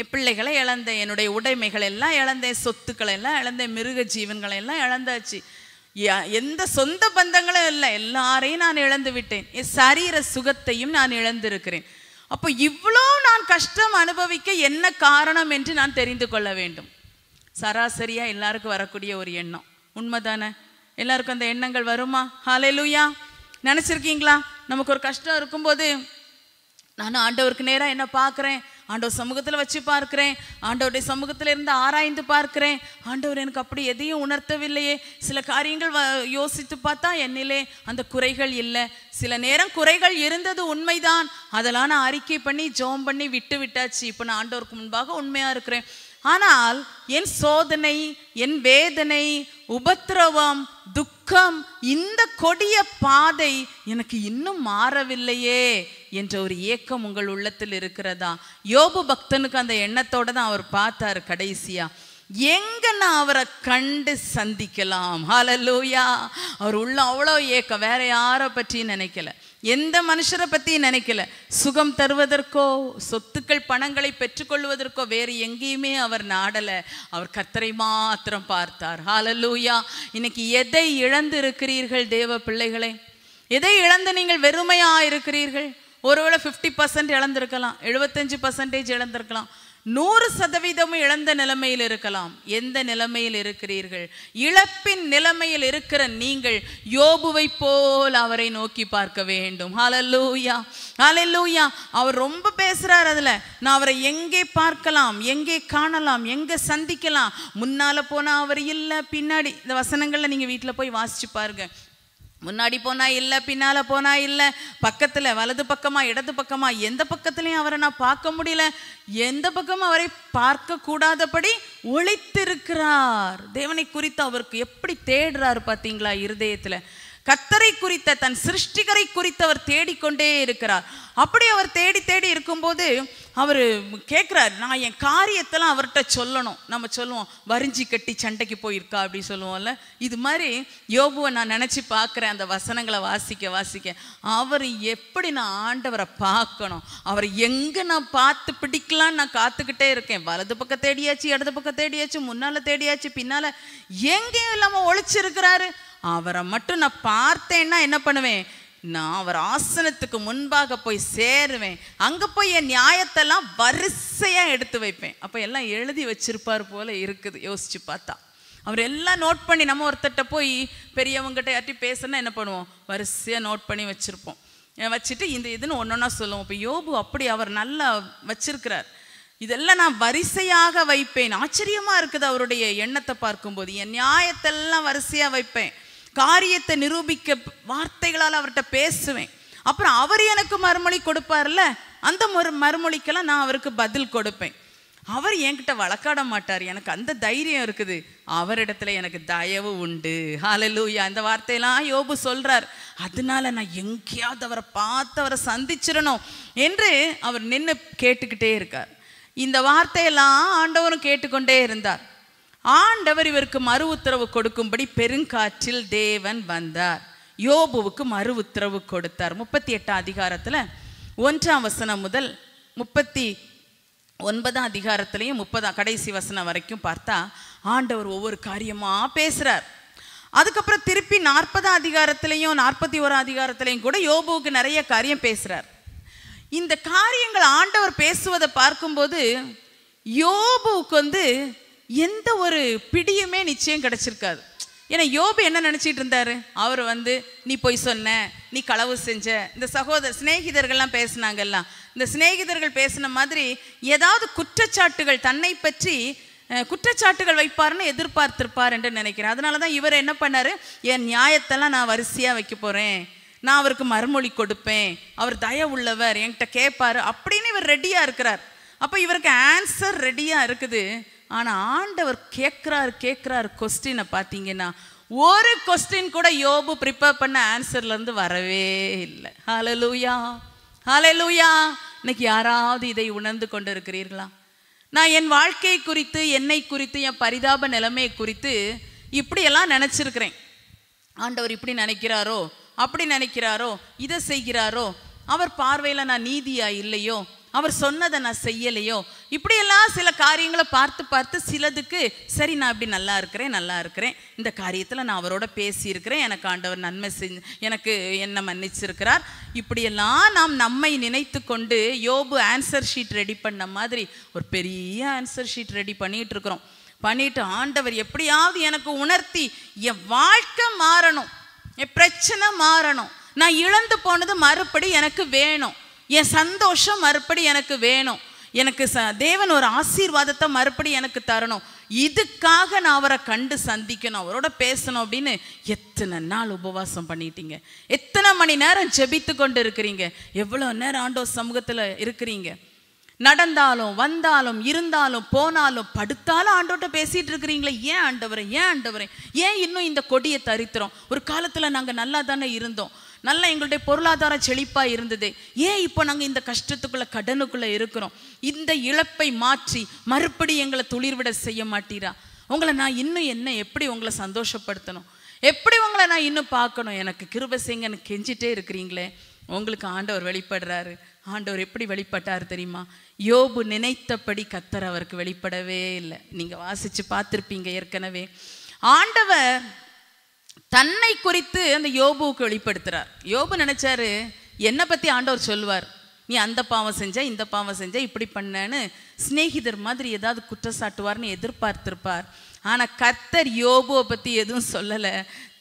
என் பிள்ளைகளை இழந்தேன் என்னுடைய உடைமைகள் எல்லாம் இழந்தேன் சொத்துக்களை எல்லாம் இழந்தேன் மிருக ஜீவன்களை எல்லாம் இழந்தாச்சு எந்த சொந்த பந்தங்களும் இல்லை எல்லாரையும் நான் இழந்து விட்டேன் என் சரீர சுகத்தையும் நான் இழந்திருக்கிறேன் அப்போ இவ்வளோ நான் கஷ்டம் அனுபவிக்க என்ன காரணம் என்று நான் தெரிந்து கொள்ள வேண்டும் சராசரியாக எல்லாருக்கும் வரக்கூடிய ஒரு எண்ணம் உண்மைதானே எல்லாருக்கும் அந்த எண்ணங்கள் வருமா ஹாலே லூயா நினச்சிருக்கீங்களா நமக்கு ஒரு கஷ்டம் இருக்கும்போது நான் ஆண்டவருக்கு நேராக என்ன பார்க்குறேன் ஆண்டவர் சமூகத்தில் வச்சு பார்க்குறேன் ஆண்டவருடைய சமூகத்தில் இருந்து ஆராய்ந்து பார்க்குறேன் ஆண்டவர் எனக்கு அப்படி எதையும் உணர்த்தவில்லையே சில காரியங்கள் யோசித்து பார்த்தா என்னிலே அந்த குறைகள் இல்லை சில நேரம் குறைகள் இருந்தது உண்மைதான் அதெல்லாம் நான் அறிக்கை பண்ணி ஜோம் பண்ணி விட்டு விட்டாச்சு இப்போ நான் ஆண்டவருக்கு முன்பாக உண்மையாக இருக்கிறேன் ஆனால் என் சோதனை என் வேதனை உபத்திரவம் துக்கம் இந்த கொடிய பாதை எனக்கு இன்னும் மாறவில்லையே என்ற ஒரு ஏக்கம் உங்கள் உள்ளத்தில் இருக்கிறதா யோபு பக்தனுக்கு அந்த எண்ணத்தோட தான் அவர் பார்த்தார் கடைசியா எங்க நான் அவரை கண்டு சந்திக்கலாம் ஹலலூயா அவர் உள்ள அவ்வளோ ஏக்கம் வேற யாரை பற்றி நினைக்கல எந்த மனுஷரை பற்றி நினைக்கல சுகம் தருவதற்கோ சொத்துக்கள் பணங்களை பெற்றுக்கொள்வதற்கோ வேறு எங்கேயுமே அவர் நாடலை அவர் கத்தரை மாத்திரம் பார்த்தார் லூயா இன்னைக்கு எதை இழந்து இருக்கிறீர்கள் தேவ பிள்ளைகளை எதை இழந்து நீங்கள் வெறுமையாக இருக்கிறீர்கள் ஒருவேளை ஃபிஃப்டி பர்சன்ட் இழந்திருக்கலாம் எழுபத்தஞ்சு பர்சன்டேஜ் இழந்திருக்கலாம் நூறு சதவீதமும் இழந்த நிலைமையில் இருக்கலாம் எந்த நிலைமையில் இருக்கிறீர்கள் இழப்பின் நிலைமையில் இருக்கிற நீங்கள் யோபுவை போல் அவரை நோக்கி பார்க்க வேண்டும் ஹலலூயா ஹலலூயா அவர் ரொம்ப பேசுறாரு அதுல நான் அவரை எங்கே பார்க்கலாம் எங்கே காணலாம் எங்கே சந்திக்கலாம் முன்னால போனால் அவர் இல்லை பின்னாடி இந்த வசனங்களில் நீங்க வீட்டில் போய் வாசிச்சு பாருங்க முன்னாடி போனா இல்லை பின்னால போனா இல்லை பக்கத்தில் வலது பக்கமா இடது பக்கமா எந்த பக்கத்துலையும் அவரை நான் பார்க்க முடியல எந்த பக்கமும் அவரை பார்க்க கூடாதபடி ஒழித்திருக்கிறார் தேவனை குறித்து அவருக்கு எப்படி தேடுறாரு பார்த்தீங்களா இருதயத்தில் கத்தரை குறித்த தன் சிருஷ்டிகரை குறித்து அவர் தேடிக்கொண்டே இருக்கிறார் அப்படி அவர் தேடி தேடி இருக்கும்போது அவர் கேட்குறாரு நான் என் காரியத்தெல்லாம் அவர்கிட்ட சொல்லணும் நம்ம சொல்லுவோம் வரிஞ்சி கட்டி சண்டைக்கு போயிருக்கா அப்படின்னு சொல்லுவோம்ல இது மாதிரி யோபுவை நான் நினச்சி பார்க்குறேன் அந்த வசனங்களை வாசிக்க வாசிக்க அவர் எப்படி நான் ஆண்டவரை பார்க்கணும் அவர் எங்கே நான் பார்த்து பிடிக்கலான்னு நான் காத்துக்கிட்டே இருக்கேன் வலது பக்கம் தேடியாச்சு இடது பக்கம் தேடியாச்சு முன்னால் தேடியாச்சு பின்னால் எங்கேயும் இல்லாமல் ஒழிச்சிருக்கிறாரு அவரை மட்டும் நான் பார்த்தேன்னா என்ன பண்ணுவேன் நான் அவர் ஆசனத்துக்கு முன்பாக போய் சேருவேன் அங்கே போய் என் நியாயத்தெல்லாம் வரிசையாக எடுத்து வைப்பேன் அப்போ எல்லாம் எழுதி வச்சிருப்பார் போல இருக்குது யோசிச்சு பார்த்தா அவர் எல்லாம் நோட் பண்ணி நம்ம ஒருத்தட்ட போய் பெரியவங்ககிட்ட யார்ட்டி பேசுனா என்ன பண்ணுவோம் வரிசையாக நோட் பண்ணி வச்சுருப்போம் வச்சுட்டு இந்த இதுன்னு ஒன்று ஒன்றா சொல்லுவோம் இப்போ யோபு அப்படி அவர் நல்லா வச்சிருக்கிறார் இதெல்லாம் நான் வரிசையாக வைப்பேன் ஆச்சரியமாக இருக்குது அவருடைய எண்ணத்தை பார்க்கும்போது என் நியாயத்தெல்லாம் வரிசையாக வைப்பேன் காரியத்தை நிரூபிக்க வார்த்தைகளால் அவர்கிட்ட பேசுவேன் அப்புறம் அவர் எனக்கு மறுமொழி கொடுப்பார்ல அந்த மறு மறுமொழிக்கெல்லாம் நான் அவருக்கு பதில் கொடுப்பேன் அவர் என்கிட்ட வழக்காட மாட்டார் எனக்கு அந்த தைரியம் இருக்குது அவரிடத்துல எனக்கு தயவு உண்டு ஹாலலூயா அந்த வார்த்தையெல்லாம் யோபு சொல்கிறார் அதனால நான் எங்கேயாவது அவரை பார்த்து அவரை சந்திச்சிடணும் என்று அவர் நின்று கேட்டுக்கிட்டே இருக்கார் இந்த வார்த்தையெல்லாம் ஆண்டவரும் கேட்டுக்கொண்டே இருந்தார் ஆண்டவர் இவருக்கு மறு உத்தரவு கொடுக்கும்படி பெருங்காற்றில் தேவன் வந்தார் யோபுவுக்கு மறு உத்தரவு கொடுத்தார் முப்பத்தி எட்டாம் அதிகாரத்தில் ஒன்றாம் வசனம் முதல் முப்பத்தி ஒன்பதாம் அதிகாரத்திலையும் முப்பதாம் கடைசி வசனம் வரைக்கும் பார்த்தா ஆண்டவர் ஒவ்வொரு காரியமாக பேசுகிறார் அதுக்கப்புறம் திருப்பி நாற்பதாம் அதிகாரத்திலையும் நாற்பத்தி ஓராம் அதிகாரத்திலையும் கூட யோபுவுக்கு நிறைய காரியம் பேசுகிறார் இந்த காரியங்கள் ஆண்டவர் பேசுவதை பார்க்கும்போது யோபுவுக்கு வந்து எந்த ஒரு பிடியுமே நிச்சயம் கிடச்சிருக்காது ஏன்னா யோபு என்ன நினச்சிட்டு இருந்தாரு அவர் வந்து நீ போய் சொன்ன நீ களவு செஞ்ச இந்த சகோதர சிநேகிதர்கள்லாம் பேசினாங்கல்லாம் இந்த சிநேகிதர்கள் பேசின மாதிரி ஏதாவது குற்றச்சாட்டுகள் தன்னை பற்றி குற்றச்சாட்டுகள் வைப்பாருன்னு எதிர்பார்த்திருப்பார் என்று நினைக்கிறேன் அதனால தான் இவர் என்ன பண்ணார் என் நியாயத்தெல்லாம் நான் வரிசையாக வைக்க போகிறேன் நான் அவருக்கு மறுமொழி கொடுப்பேன் அவர் உள்ளவர் என்கிட்ட கேட்பார் அப்படின்னு இவர் ரெடியாக இருக்கிறார் அப்போ இவருக்கு ஆன்சர் ரெடியாக இருக்குது ஆனால் ஆண்டவர் கேட்குறாரு கேட்குறாரு கொஸ்டினை பார்த்தீங்கன்னா ஒரு கொஸ்டின் கூட யோபு ப்ரிப்பேர் பண்ண ஆன்சர்லேருந்து வரவே இல்லை ஹலலூயா ஹலலூயா இன்னைக்கு யாராவது இதை உணர்ந்து கொண்டு இருக்கிறீர்களா நான் என் வாழ்க்கை குறித்து என்னை குறித்து என் பரிதாப நிலைமை குறித்து இப்படியெல்லாம் நினச்சிருக்கிறேன் ஆண்டவர் இப்படி நினைக்கிறாரோ அப்படி நினைக்கிறாரோ இதை செய்கிறாரோ அவர் பார்வையில் நான் நீதியா இல்லையோ அவர் சொன்னதை நான் செய்யலையோ இப்படியெல்லாம் சில காரியங்களை பார்த்து பார்த்து சிலதுக்கு சரி நான் இப்படி நல்லா இருக்கிறேன் நல்லா இருக்கிறேன் இந்த காரியத்தில் நான் அவரோட பேசியிருக்கிறேன் எனக்கு ஆண்டவர் நன்மை செஞ்சு எனக்கு என்ன மன்னிச்சிருக்கிறார் இப்படியெல்லாம் நாம் நம்மை நினைத்து கொண்டு யோபு ஆன்சர் ஷீட் ரெடி பண்ண மாதிரி ஒரு பெரிய ஆன்சர் ஷீட் ரெடி பண்ணிகிட்டு இருக்கிறோம் பண்ணிட்டு ஆண்டவர் எப்படியாவது எனக்கு உணர்த்தி என் வாழ்க்கை மாறணும் என் பிரச்சனை மாறணும் நான் இழந்து போனது மறுபடி எனக்கு வேணும் என் சந்தோஷம் மறுபடி எனக்கு வேணும் எனக்கு ச தேவன் ஒரு ஆசீர்வாதத்தை மறுபடி எனக்கு தரணும் இதுக்காக நான் அவரை கண்டு சந்திக்கணும் அவரோட பேசணும் அப்படின்னு எத்தனை நாள் உபவாசம் பண்ணிட்டீங்க எத்தனை மணி நேரம் ஜெபித்து கொண்டு இருக்கிறீங்க எவ்வளோ நேரம் ஆண்டோ சமூகத்தில் இருக்கிறீங்க நடந்தாலும் வந்தாலும் இருந்தாலும் போனாலும் படுத்தாலும் ஆண்டோட்ட பேசிகிட்டு இருக்கிறீங்களே ஏன் ஆண்டவரை ஏன் ஆண்டவரை ஏன் இன்னும் இந்த கொடியை தரித்திரம் ஒரு காலத்தில் நாங்கள் நல்லா தானே இருந்தோம் நல்லா எங்களுடைய பொருளாதார செழிப்பாக இருந்தது ஏன் இப்போ நாங்கள் இந்த கஷ்டத்துக்குள்ளே கடனுக்குள்ளே இருக்கிறோம் இந்த இழப்பை மாற்றி மறுபடி எங்களை துளிர்விட செய்ய மாட்டீரா உங்களை நான் இன்னும் என்ன எப்படி உங்களை சந்தோஷப்படுத்தணும் எப்படி உங்களை நான் இன்னும் பார்க்கணும் எனக்கு கிருப செய்யுங்கன்னு கெஞ்சிட்டே இருக்கிறீங்களே உங்களுக்கு ஆண்டவர் வெளிப்படுறாரு ஆண்டவர் எப்படி வெளிப்பட்டார் தெரியுமா யோபு நினைத்தபடி கத்தர் அவருக்கு வெளிப்படவே இல்லை நீங்கள் வாசித்து பார்த்துருப்பீங்க ஏற்கனவே ஆண்டவர் தன்னை குறித்து அந்த யோபுவுக்கு வெளிப்படுத்துகிறார் யோபு நினச்சாரு என்னை பற்றி ஆண்டவர் சொல்லுவார் நீ அந்த பாவம் செஞ்ச இந்த பாவம் செஞ்ச இப்படி பண்ணனு சிநேகிதர் மாதிரி ஏதாவது குற்றச்சாட்டுவார்னு எதிர்பார்த்திருப்பார் ஆனால் கர்த்தர் யோபுவை பற்றி எதுவும் சொல்லலை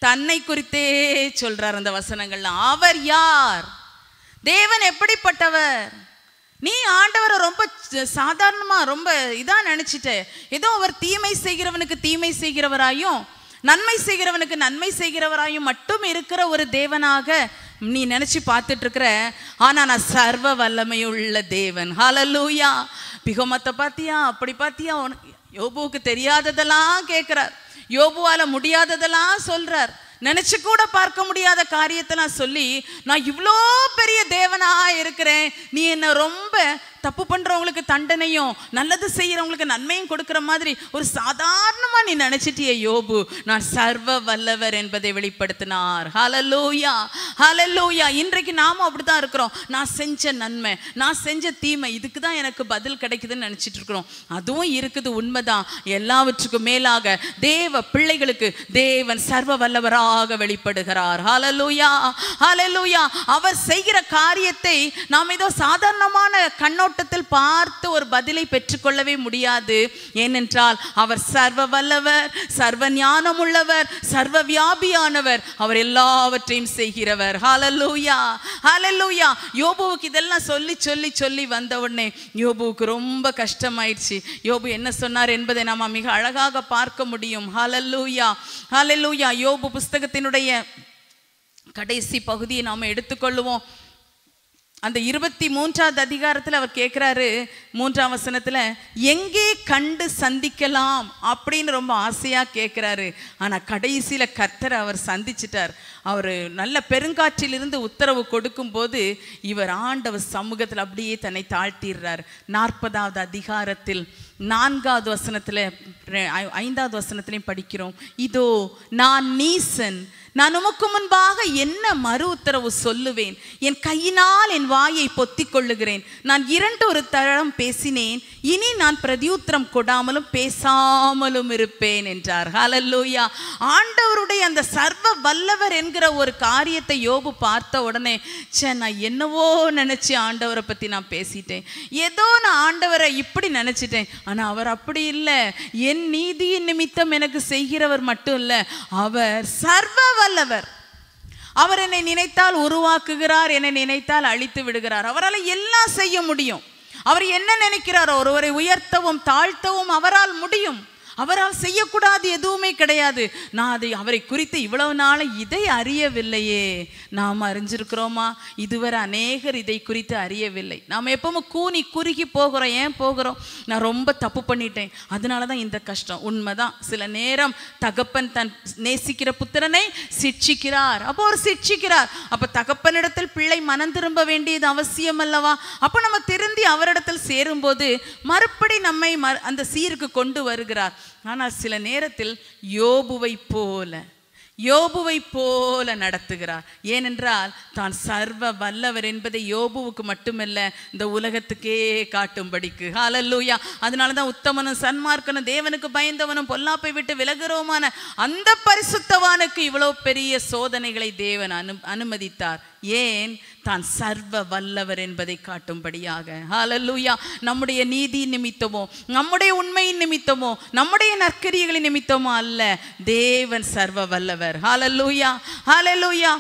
தன்னை குறித்தே சொல்கிறார் அந்த வசனங்கள்ல அவர் யார் தேவன் எப்படிப்பட்டவர் நீ ஆண்டவரை ரொம்ப சாதாரணமாக ரொம்ப இதாக நினச்சிட்ட ஏதோ அவர் தீமை செய்கிறவனுக்கு தீமை செய்கிறவராயும் நன்மை செய்கிறவனுக்கு நன்மை செய்கிறவராயும் மட்டும் இருக்கிற ஒரு தேவனாக நீ பார்த்துட்டு இருக்கிற ஆனா நான் சர்வ வல்லமையுள்ள தேவன் ஹலலூயா பிகமத்தை பார்த்தியா அப்படி பார்த்தியா உனக்கு யோபுவுக்கு தெரியாததெல்லாம் கேட்கிறார் யோபுவால முடியாததெல்லாம் சொல்றார் நினைச்சு கூட பார்க்க முடியாத நான் சொல்லி நான் இவ்வளோ பெரிய தேவனாக இருக்கிறேன் நீ என்னை ரொம்ப தப்பு பண்ணுறவங்களுக்கு தண்டனையும் நல்லது செய்கிறவங்களுக்கு நன்மையும் கொடுக்குற மாதிரி ஒரு சாதாரணமாக நீ நினச்சிட்டிய யோபு நான் சர்வ வல்லவர் என்பதை வெளிப்படுத்தினார் ஹலலூயா ஹலலூயா இன்றைக்கு நாமும் அப்படி தான் இருக்கிறோம் நான் செஞ்ச நன்மை நான் செஞ்ச தீமை இதுக்கு தான் எனக்கு பதில் கிடைக்குதுன்னு நினச்சிட்டு இருக்கிறோம் அதுவும் இருக்குது உண்மைதான் எல்லாவற்றுக்கும் மேலாக தேவ பிள்ளைகளுக்கு தேவன் சர்வ வல்லவராக வெளிப்படுகிறார் ஹலலூயா ஹலலூயா அவர் செய்கிற காரியத்தை நாம் ஏதோ சாதாரணமான கண்ணோட்டம் கண்ணோட்டத்தில் பார்த்து ஒரு பதிலை பெற்றுக்கொள்ளவே முடியாது ஏனென்றால் அவர் சர்வ வல்லவர் சர்வ ஞானம் உள்ளவர் சர்வ வியாபியானவர் அவர் எல்லாவற்றையும் செய்கிறவர் ஹாலலூயா ஹாலலூயா யோபுவுக்கு இதெல்லாம் சொல்லி சொல்லி சொல்லி வந்த உடனே யோபுவுக்கு ரொம்ப கஷ்டமாயிடுச்சு யோபு என்ன சொன்னார் என்பதை நாம் மிக அழகாக பார்க்க முடியும் ஹாலல்லூயா ஹாலலூயா யோபு புஸ்தகத்தினுடைய கடைசி பகுதியை நாம் எடுத்துக்கொள்வோம் அந்த இருபத்தி மூன்றாவது அதிகாரத்தில் அவர் கேட்குறாரு மூன்றாம் வசனத்தில் எங்கே கண்டு சந்திக்கலாம் அப்படின்னு ரொம்ப ஆசையாக கேட்குறாரு ஆனால் கடைசியில் கர்த்தர் அவர் சந்திச்சிட்டார் அவர் நல்ல பெருங்காற்றிலிருந்து உத்தரவு கொடுக்கும்போது இவர் ஆண்டவர் சமூகத்தில் அப்படியே தன்னை தாழ்த்திடுறார் நாற்பதாவது அதிகாரத்தில் நான்காவது வசனத்தில் ஐந்தாவது வசனத்திலையும் படிக்கிறோம் இதோ நான் நீசன் நான் உமக்கு முன்பாக என்ன மறு உத்தரவு சொல்லுவேன் என் கையினால் என் வாயை பொத்தி கொள்ளுகிறேன் நான் இரண்டு ஒரு தரம் பேசினேன் இனி நான் பிரதியுத்தரம் கொடாமலும் பேசாமலும் இருப்பேன் என்றார் ஹலல்லூயா ஆண்டவருடைய அந்த சர்வ வல்லவர் என்கிற ஒரு காரியத்தை யோபு பார்த்த உடனே சே நான் என்னவோ நினச்சி ஆண்டவரை பற்றி நான் பேசிட்டேன் ஏதோ நான் ஆண்டவரை இப்படி நினச்சிட்டேன் ஆனால் அவர் அப்படி இல்லை என் நீதியின் நிமித்தம் எனக்கு செய்கிறவர் மட்டும் இல்லை அவர் சர்வ வல்லவர் அவர் என்னை நினைத்தால் உருவாக்குகிறார் என்னை நினைத்தால் அழித்து விடுகிறார் அவரால் எல்லாம் செய்ய முடியும் அவர் என்ன நினைக்கிறாரோ ஒருவரை உயர்த்தவும் தாழ்த்தவும் அவரால் முடியும் அவரால் செய்யக்கூடாது எதுவுமே கிடையாது நான் அதை அவரை குறித்து இவ்வளவு நாளை இதை அறியவில்லையே நாம் அறிஞ்சிருக்கிறோமா இதுவரை அநேகர் இதை குறித்து அறியவில்லை நாம் எப்பவுமே கூனி குறுகி போகிறோம் ஏன் போகிறோம் நான் ரொம்ப தப்பு பண்ணிட்டேன் அதனால தான் இந்த கஷ்டம் உண்மைதான் சில நேரம் தகப்பன் தன் நேசிக்கிற புத்திரனை சிட்சிக்கிறார் அப்போ அவர் சிட்சிக்கிறார் அப்போ தகப்பனிடத்தில் பிள்ளை மனம் திரும்ப வேண்டியது அவசியம் அல்லவா அப்போ நம்ம திருந்தி அவரிடத்தில் சேரும்போது மறுபடி நம்மை ம அந்த சீருக்கு கொண்டு வருகிறார் ஆனால் சில நேரத்தில் யோபுவை போல யோபுவை போல நடத்துகிறார் ஏனென்றால் தான் சர்வ வல்லவர் என்பதை யோபுவுக்கு மட்டுமல்ல இந்த உலகத்துக்கே காட்டும்படிக்கு ஹாலல்லூயா அதனால தான் உத்தமனும் சன்மார்க்கனும் தேவனுக்கு பயந்தவனும் பொல்லாப்பை விட்டு விலகிறோமான அந்த பரிசுத்தவானுக்கு இவ்வளோ பெரிய சோதனைகளை தேவன் அனு அனுமதித்தார் ஏன் தான் சர்வ வல்லவர் என்பதை காட்டும்படியாக ஹாலல்லூயா நம்முடைய நீதி நிமித்தமோ நம்முடைய உண்மையின் நிமித்தமோ நம்முடைய நற்கரியகளின் நிமித்தமோ அல்ல தேவன் சர்வ வல்லவர் ஹாலல்லூயா ஹாலல்லூயா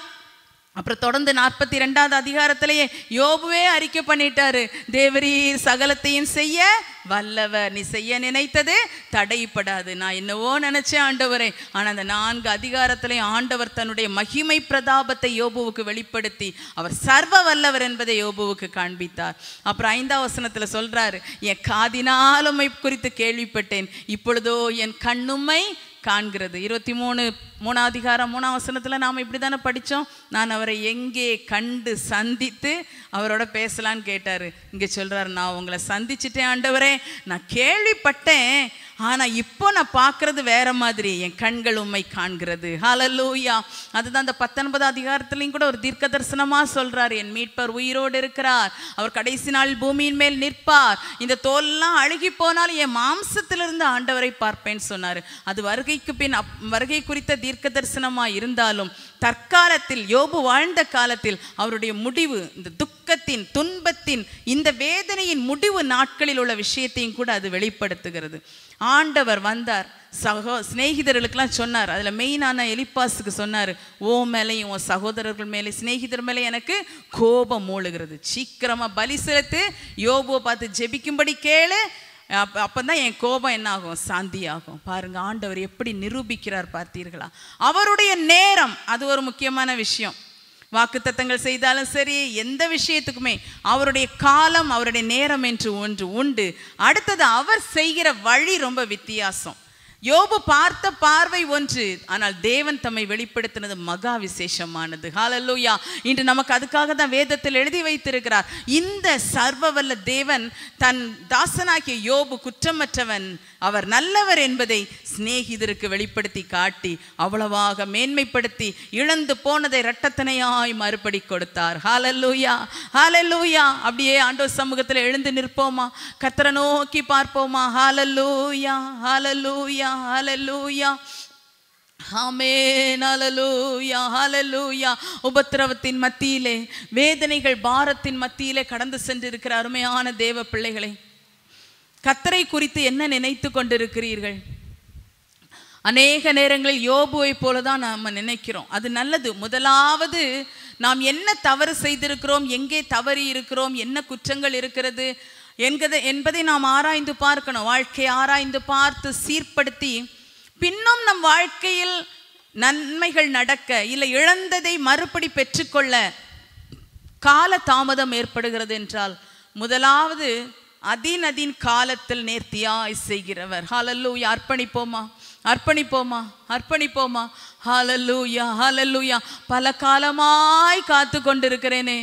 அப்புறம் தொடர்ந்து நாற்பத்தி ரெண்டாவது அதிகாரத்திலேயே யோபுவே அறிக்கை பண்ணிட்டாரு தேவரீர் சகலத்தையும் செய்ய வல்லவர் நீ செய்ய நினைத்தது தடைப்படாது நான் என்னவோ நினைச்சேன் ஆண்டவரே ஆனால் அந்த நான்கு அதிகாரத்திலையும் ஆண்டவர் தன்னுடைய மகிமை பிரதாபத்தை யோபுவுக்கு வெளிப்படுத்தி அவர் சர்வ வல்லவர் என்பதை யோபுவுக்கு காண்பித்தார் அப்புறம் ஐந்தாம் வசனத்தில் சொல்றாரு என் காதினாலுமை குறித்து கேள்விப்பட்டேன் இப்பொழுதோ என் கண்ணுமை காண்கிறது இருபத்தி மூணு மூணாம் அதிகாரம் மூணாம் வசனத்தில் நாம் இப்படி தானே படித்தோம் நான் அவரை எங்கே கண்டு சந்தித்து அவரோட பேசலான்னு கேட்டார் இங்கே சொல்கிறார் நான் உங்களை சந்திச்சிட்டேன் ஆண்டவரே நான் கேள்விப்பட்டேன் ஆனால் இப்போ நான் பார்க்குறது வேற மாதிரி என் கண்கள் உண்மை காண்கிறது ஹலலூயா அதுதான் அந்த பத்தொன்பது அதிகாரத்துலேயும் கூட ஒரு தீர்க்க தரிசனமாக சொல்கிறார் என் மீட்பர் உயிரோடு இருக்கிறார் அவர் கடைசி நாள் பூமியின் மேல் நிற்பார் இந்த தோல்லாம் அழுகி போனால் என் மாம்சத்திலிருந்து ஆண்டவரை பார்ப்பேன்னு சொன்னார் அது வருகைக்கு பின் அப் வருகை குறித்த தீர்க்க தரிசனமாக இருந்தாலும் தற்காலத்தில் யோபு வாழ்ந்த காலத்தில் அவருடைய முடிவு இந்த துக்கத்தின் துன்பத்தின் இந்த வேதனையின் முடிவு நாட்களில் உள்ள விஷயத்தையும் கூட அது வெளிப்படுத்துகிறது ஆண்டவர் வந்தார் சகோ சிநேகிதர்களுக்கெல்லாம் சொன்னார் அதில் மெயினான எலிப்பாஸுக்கு சொன்னார் ஓ மேலேயும் உன் சகோதரர்கள் மேலே சிநேகிதர் மேலே எனக்கு கோபம் மூழுகிறது சீக்கிரமாக பலி செலுத்து யோபுவை பார்த்து ஜெபிக்கும்படி கேளு அப்போ அப்போ தான் என் கோபம் என்ன ஆகும் சாந்தி ஆகும் பாருங்க ஆண்டவர் எப்படி நிரூபிக்கிறார் பார்த்தீர்களா அவருடைய நேரம் அது ஒரு முக்கியமான விஷயம் வாக்குத்தத்தங்கள் செய்தாலும் சரி எந்த விஷயத்துக்குமே அவருடைய காலம் அவருடைய நேரம் என்று ஒன்று உண்டு அடுத்தது அவர் செய்கிற வழி ரொம்ப வித்தியாசம் யோபு பார்த்த பார்வை ஒன்று ஆனால் தேவன் தம்மை வெளிப்படுத்தினது மகா விசேஷமானது ஹாலல்லூயா இன்று நமக்கு அதுக்காக தான் வேதத்தில் எழுதி வைத்திருக்கிறார் இந்த சர்வவல்ல தேவன் தன் தாசனாகிய யோபு குற்றமற்றவன் அவர் நல்லவர் என்பதை சிநேகிதருக்கு வெளிப்படுத்தி காட்டி அவ்வளவாக மேன்மைப்படுத்தி இழந்து போனதை இரட்டத்தனையாய் மறுபடி கொடுத்தார் ஹாலல்லூயா ஹாலல்லூயா அப்படியே ஆண்டோ சமூகத்தில் எழுந்து நிற்போமா கத்திர நோக்கி பார்ப்போமா ஹாலல்லூயா ஹாலல்லூயா ஹலலூயா உபத்திரவத்தின் மத்தியிலே வேதனைகள் பாரத்தின் மத்தியிலே கடந்து சென்றிருக்கிற அருமையான தேவ பிள்ளைகளை கத்தரை குறித்து என்ன நினைத்து கொண்டிருக்கிறீர்கள் அநேக நேரங்களில் யோபுவை போலதான் தான் நாம் நினைக்கிறோம் அது நல்லது முதலாவது நாம் என்ன தவறு செய்திருக்கிறோம் எங்கே தவறி இருக்கிறோம் என்ன குற்றங்கள் இருக்கிறது என்கதை என்பதை நாம் ஆராய்ந்து பார்க்கணும் வாழ்க்கையை ஆராய்ந்து பார்த்து சீர்படுத்தி பின்னும் நம் வாழ்க்கையில் நன்மைகள் நடக்க இல்லை இழந்ததை மறுபடி பெற்றுக்கொள்ள கால தாமதம் ஏற்படுகிறது என்றால் முதலாவது அதினதின் காலத்தில் நேர்த்தியாய் செய்கிறவர் ஹாலல்லூயா அர்ப்பணிப்போமா அர்ப்பணிப்போமா அர்ப்பணிப்போமா ஹாலல்லூயா ஹாலல்லூயா பல காலமாய் காத்து கொண்டிருக்கிறேனே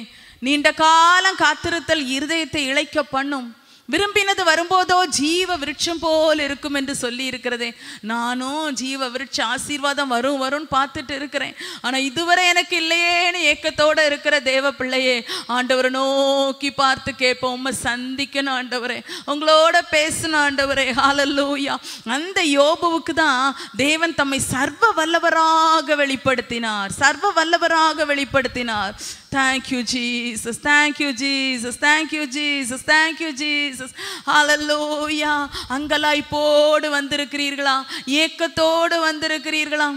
நீண்ட காலம் காத்திருத்தல் இருதயத்தை இழைக்க பண்ணும் விரும்பினது வரும்போதோ ஜீவ விருட்சம் போல் இருக்கும் என்று சொல்லி இருக்கிறதே நானும் ஜீவ விருட்ச ஆசீர்வாதம் வரும் வரும்னு பார்த்துட்டு இருக்கிறேன் ஆனால் இதுவரை எனக்கு இல்லையேன்னு ஏக்கத்தோடு இருக்கிற தேவ பிள்ளையே ஆண்டவரை நோக்கி பார்த்து கேட்போம் உண்மை சந்திக்கணும் ஆண்டவரே உங்களோட பேசணும் ஆண்டவரே ஹாலல்லூயா அந்த யோபுவுக்கு தான் தேவன் தம்மை சர்வ வல்லவராக வெளிப்படுத்தினார் சர்வ வல்லவராக வெளிப்படுத்தினார் Thank you, Jesus. Thank you, Jesus. Thank you, Jesus. Thank you, Jesus. ஹalleluya அங்கலாய் போடு வந்திருக்கிறீர்களா ஏக்கத்தோடு வந்திருக்கிறீர்களா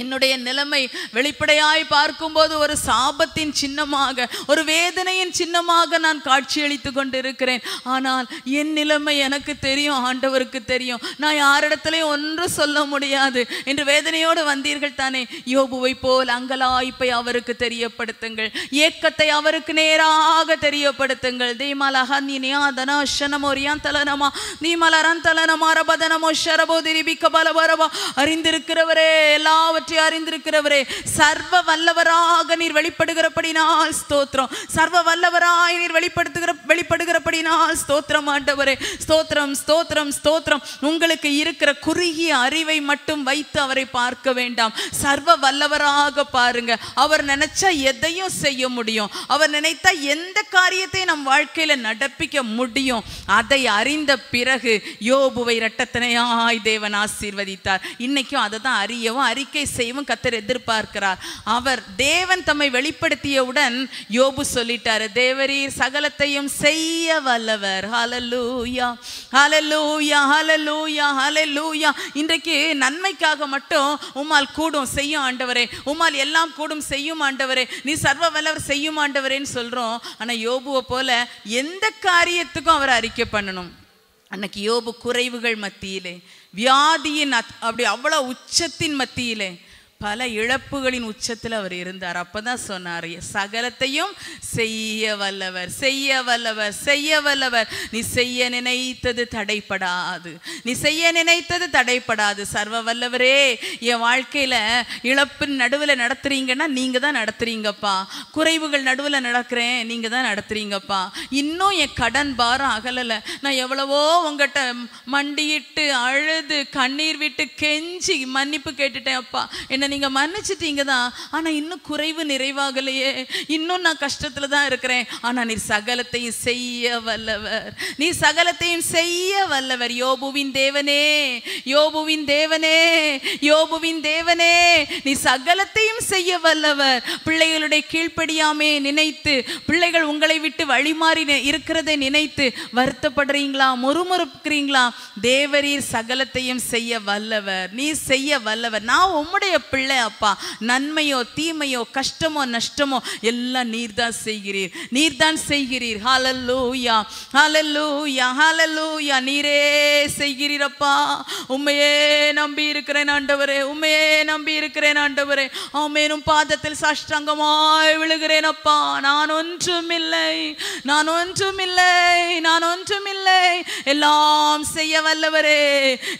என்னுடைய நிலைமை வெளிப்படையாய் பார்க்கும்போது ஒரு சாபத்தின் சின்னமாக ஒரு வேதனையின் சின்னமாக நான் காட்சியளித்து கொண்டிருக்கிறேன் ஆனால் என் நிலைமை எனக்கு தெரியும் ஆண்டவருக்கு தெரியும் நான் யாரிடத்துலையும் ஒன்று சொல்ல முடியாது என்று வேதனையோடு வந்தீர்கள் தானே யோபுவை போல் அங்கலாய்ப்பை அவருக்கு தெரியப்படுத்துங்கள் ஏக்கத்தை அவருக்கு நேராக தெரியப்படுத்துங்கள் தீமலஹா நீ நியாதனா அஷனமோ ரியான் தலனமா நீமலரன் தலனமா ரபதனமோ ஷரபோ திரிபிக்க பலபரவா அறிந்திருக்கிறவரே எல்லா எல்லாவற்றை அறிந்திருக்கிறவரே சர்வ வல்லவராக நீர் வெளிப்படுகிறபடினால் ஸ்தோத்திரம் சர்வ வல்லவராய் நீர் வெளிப்படுத்துகிற வெளிப்படுகிறபடினால் ஸ்தோத்திரம் ஆண்டவரே ஸ்தோத்திரம் ஸ்தோத்திரம் ஸ்தோத்திரம் உங்களுக்கு இருக்கிற குறுகிய அறிவை மட்டும் வைத்து அவரை பார்க்க வேண்டாம் சர்வ வல்லவராக பாருங்க அவர் நினைச்சா எதையும் செய்ய முடியும் அவர் நினைத்தா எந்த காரியத்தையும் நம் வாழ்க்கையில் நடப்பிக்க முடியும் அதை அறிந்த பிறகு யோபுவை இரட்டத்தனையாய் தேவன் ஆசீர்வதித்தார் இன்னைக்கும் அதை தான் அறியவும் அறிக்கை கிரியை செய்யவும் கத்தர் எதிர்பார்க்கிறார் அவர் தேவன் தம்மை வெளிப்படுத்தியவுடன் யோபு சொல்லிட்டாரு தேவரீர் சகலத்தையும் செய்ய வல்லவர் ஹலலூயா ஹலலூயா ஹலலூயா ஹலலூயா இன்றைக்கு நன்மைக்காக மட்டும் உமால் கூடும் செய்யும் ஆண்டவரே உமால் எல்லாம் கூடும் செய்யும் ஆண்டவரே நீ சர்வ வல்லவர் செய்யும் ஆண்டவரேன்னு சொல்றோம் ஆனா யோபுவை போல எந்த காரியத்துக்கும் அவர் அறிக்கை பண்ணணும் அன்னைக்கு யோபு குறைவுகள் மத்தியிலே வியாதியின் அப்படி அவ்வளோ உச்சத்தின் மத்தியிலே பல இழப்புகளின் உச்சத்தில் அவர் இருந்தார் அப்போ தான் சொன்னார் சகலத்தையும் செய்ய வல்லவர் செய்ய வல்லவர் செய்ய வல்லவர் நீ செய்ய நினைத்தது தடைப்படாது நீ செய்ய நினைத்தது தடைப்படாது சர்வ வல்லவரே என் வாழ்க்கையில் இழப்பின் நடுவில் நடத்துறீங்கன்னா நீங்கள் தான் நடத்துறீங்கப்பா குறைவுகள் நடுவில் நடக்கிறேன் நீங்கள் தான் நடத்துறீங்கப்பா இன்னும் என் கடன் பாரம் அகலலை நான் எவ்வளவோ உங்கள்கிட்ட மண்டியிட்டு அழுது கண்ணீர் விட்டு கெஞ்சி மன்னிப்பு கேட்டுட்டேன் அப்பா என்ன நீங்க மன்னிச்சிட்டீங்க தான் ஆனா இன்னும் குறைவு நிறைவாகலையே இன்னும் நான் கஷ்டத்துல தான் இருக்கிறேன் ஆனா நீ சகலத்தையும் செய்ய வல்லவர் நீ சகலத்தையும் செய்ய வல்லவர் யோபுவின் தேவனே யோபுவின் தேவனே யோபுவின் தேவனே நீ சகலத்தையும் செய்ய வல்லவர் பிள்ளைகளுடைய கீழ்ப்படியாமே நினைத்து பிள்ளைகள் உங்களை விட்டு வழிமாறி இருக்கிறதை நினைத்து வருத்தப்படுறீங்களா முறுமுறுக்கிறீங்களா தேவரீர் சகலத்தையும் செய்ய வல்லவர் நீ செய்ய வல்லவர் நான் உம்முடைய பிள்ளை அப்பா நன்மையோ தீமையோ கஷ்டமோ நஷ்டமோ எல்லாம் நீர் தான் செய்கிறீர் நீர் தான் செய்கிறீர் ஹாலல்லூயா ஹாலல்லூயா ஹாலல்லூயா நீரே செய்கிறீரப்பா உண்மையே நம்பி இருக்கிறேன் ஆண்டவரே உண்மையே நம்பி இருக்கிறேன் ஆண்டவரே ஆமேனும் பாதத்தில் சாஷ்டாங்கமாய் விழுகிறேன் அப்பா நான் இல்லை நான் ஒன்றும் இல்லை நான் ஒன்றும் இல்லை எல்லாம் செய்ய வல்லவரே